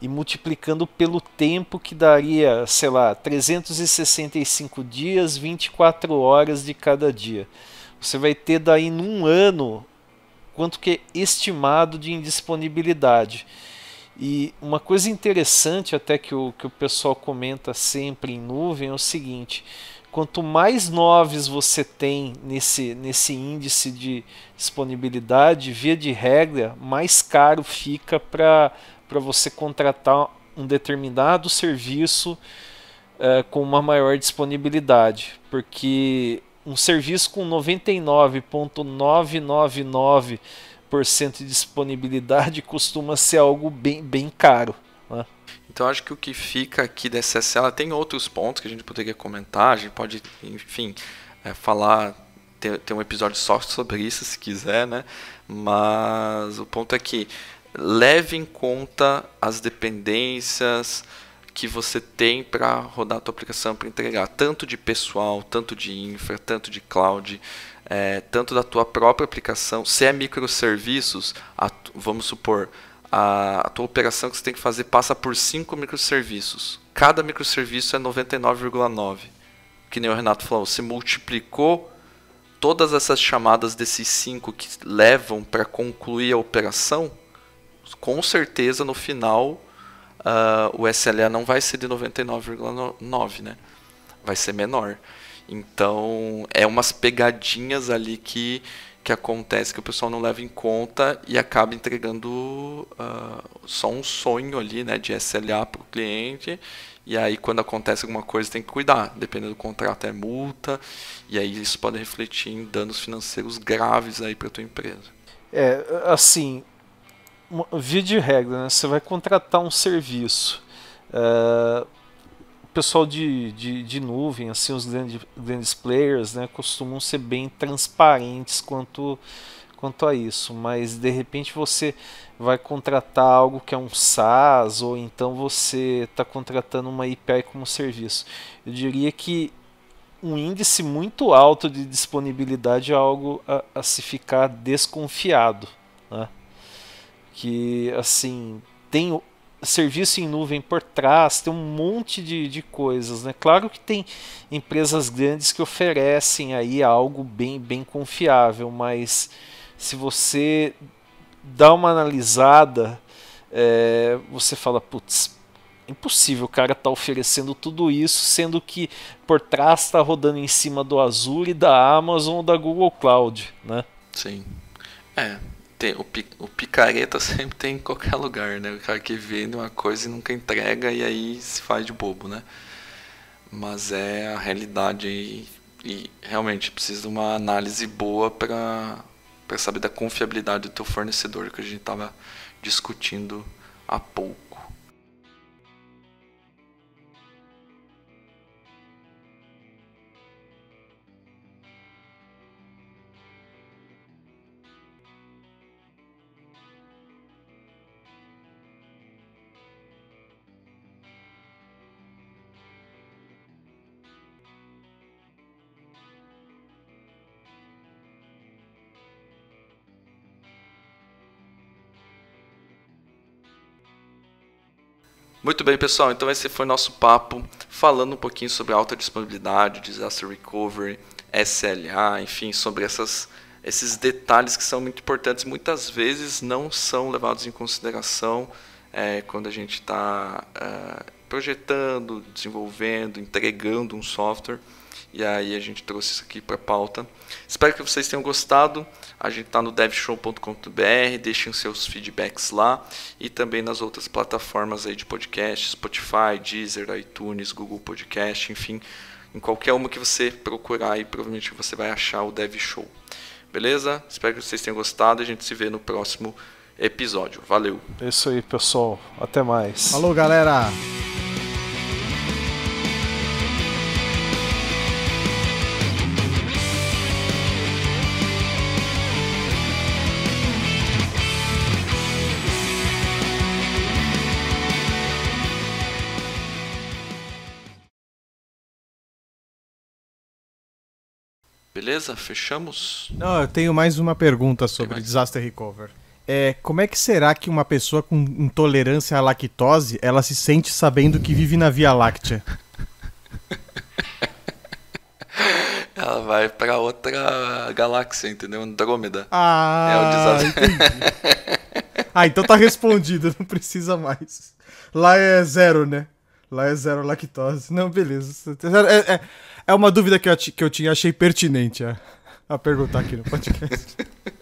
e multiplicando pelo tempo que daria, sei lá, 365 dias, 24 horas de cada dia. Você vai ter daí num ano quanto que é estimado de indisponibilidade. E uma coisa interessante até que o, que o pessoal comenta sempre em nuvem é o seguinte, quanto mais noves você tem nesse, nesse índice de disponibilidade, via de regra, mais caro fica para você contratar um determinado serviço eh, com uma maior disponibilidade, porque um serviço com 99,999% de disponibilidade costuma ser algo bem, bem caro. Né? Então acho que o que fica aqui dessa ela tem outros pontos que a gente poderia comentar, a gente pode, enfim, é, falar, ter, ter um episódio só sobre isso se quiser, né? Mas o ponto é que leve em conta as dependências, que você tem para rodar a tua aplicação, para entregar tanto de pessoal, tanto de infra, tanto de cloud, é, tanto da tua própria aplicação. Se é microserviços, a, vamos supor, a, a, tua operação que você tem que fazer passa por cinco microserviços. Cada microserviço é 99,9. Que nem o Renato falou, você multiplicou todas essas chamadas desses cinco que levam para concluir a operação, com certeza no final uh, o SLA não vai ser de 99,9, né? Vai ser menor. Então, é umas pegadinhas ali que, que acontece que o pessoal não leva em conta e acaba entregando uh, só um sonho ali, né, de SLA para o cliente. E aí, quando acontece alguma coisa, tem que cuidar. Dependendo do contrato, é multa. E aí, isso pode refletir em danos financeiros graves aí para tua empresa. É, assim, via de regra, né? você vai contratar um serviço. Eh, o pessoal de, de, de, nuvem, assim, os grandes, grandes players, né, costumam ser bem transparentes quanto, quanto a isso, mas de repente você vai contratar algo que é um SaaS, ou então você está contratando uma API como serviço. Eu diria que um índice muito alto de disponibilidade é algo a, a se ficar desconfiado que assim tem serviço em nuvem por trás, tem um monte de, de coisas, né? Claro que tem empresas grandes que oferecem aí algo bem, bem confiável, mas se você dá uma analisada, é, você fala, putz, impossível o cara tá oferecendo tudo isso, sendo que por trás está rodando em cima do Azure, da Amazon ou da Google Cloud, né? Sim. É, tem, o, o picareta sempre tem em qualquer lugar, né? O cara que vende uma coisa e nunca entrega e aí se faz de bobo, né? Mas é a realidade aí e realmente precisa de uma análise boa para saber da confiabilidade do teu fornecedor que a gente estava discutindo há pouco. Muito bem, pessoal. Então esse foi nosso papo falando um pouquinho sobre alta disponibilidade, disaster recovery, SLA, enfim, sobre essas, esses detalhes que são muito importantes, muitas vezes não são levados em consideração é, quando a gente está é, projetando, desenvolvendo, entregando um software. E aí a gente trouxe isso aqui para pauta. Espero que vocês tenham gostado. A gente está no devshow.com.br, deixem seus feedbacks lá e também nas outras plataformas aí de podcast, Spotify, Deezer, iTunes, Google Podcast, enfim, em qualquer uma que você procurar aí, provavelmente você vai achar o Dev Show. Beleza? Espero que vocês tenham gostado. A gente se vê no próximo episódio. Valeu. É isso aí, pessoal. Até mais. Falou, galera. Beleza? Fechamos? Não, eu tenho mais uma pergunta sobre disaster recover. É, como é que será que uma pessoa com intolerância à lactose ela se sente sabendo que vive na Via Láctea? ela vai para outra galáxia, entendeu? Andrômeda. Ah, é o desastre. ah, então tá respondido, não precisa mais. Lá é zero, né? Lá é zero lactose. Não, beleza. É, é, é uma dúvida que eu, que eu tinha, achei pertinente a, a perguntar aqui no podcast.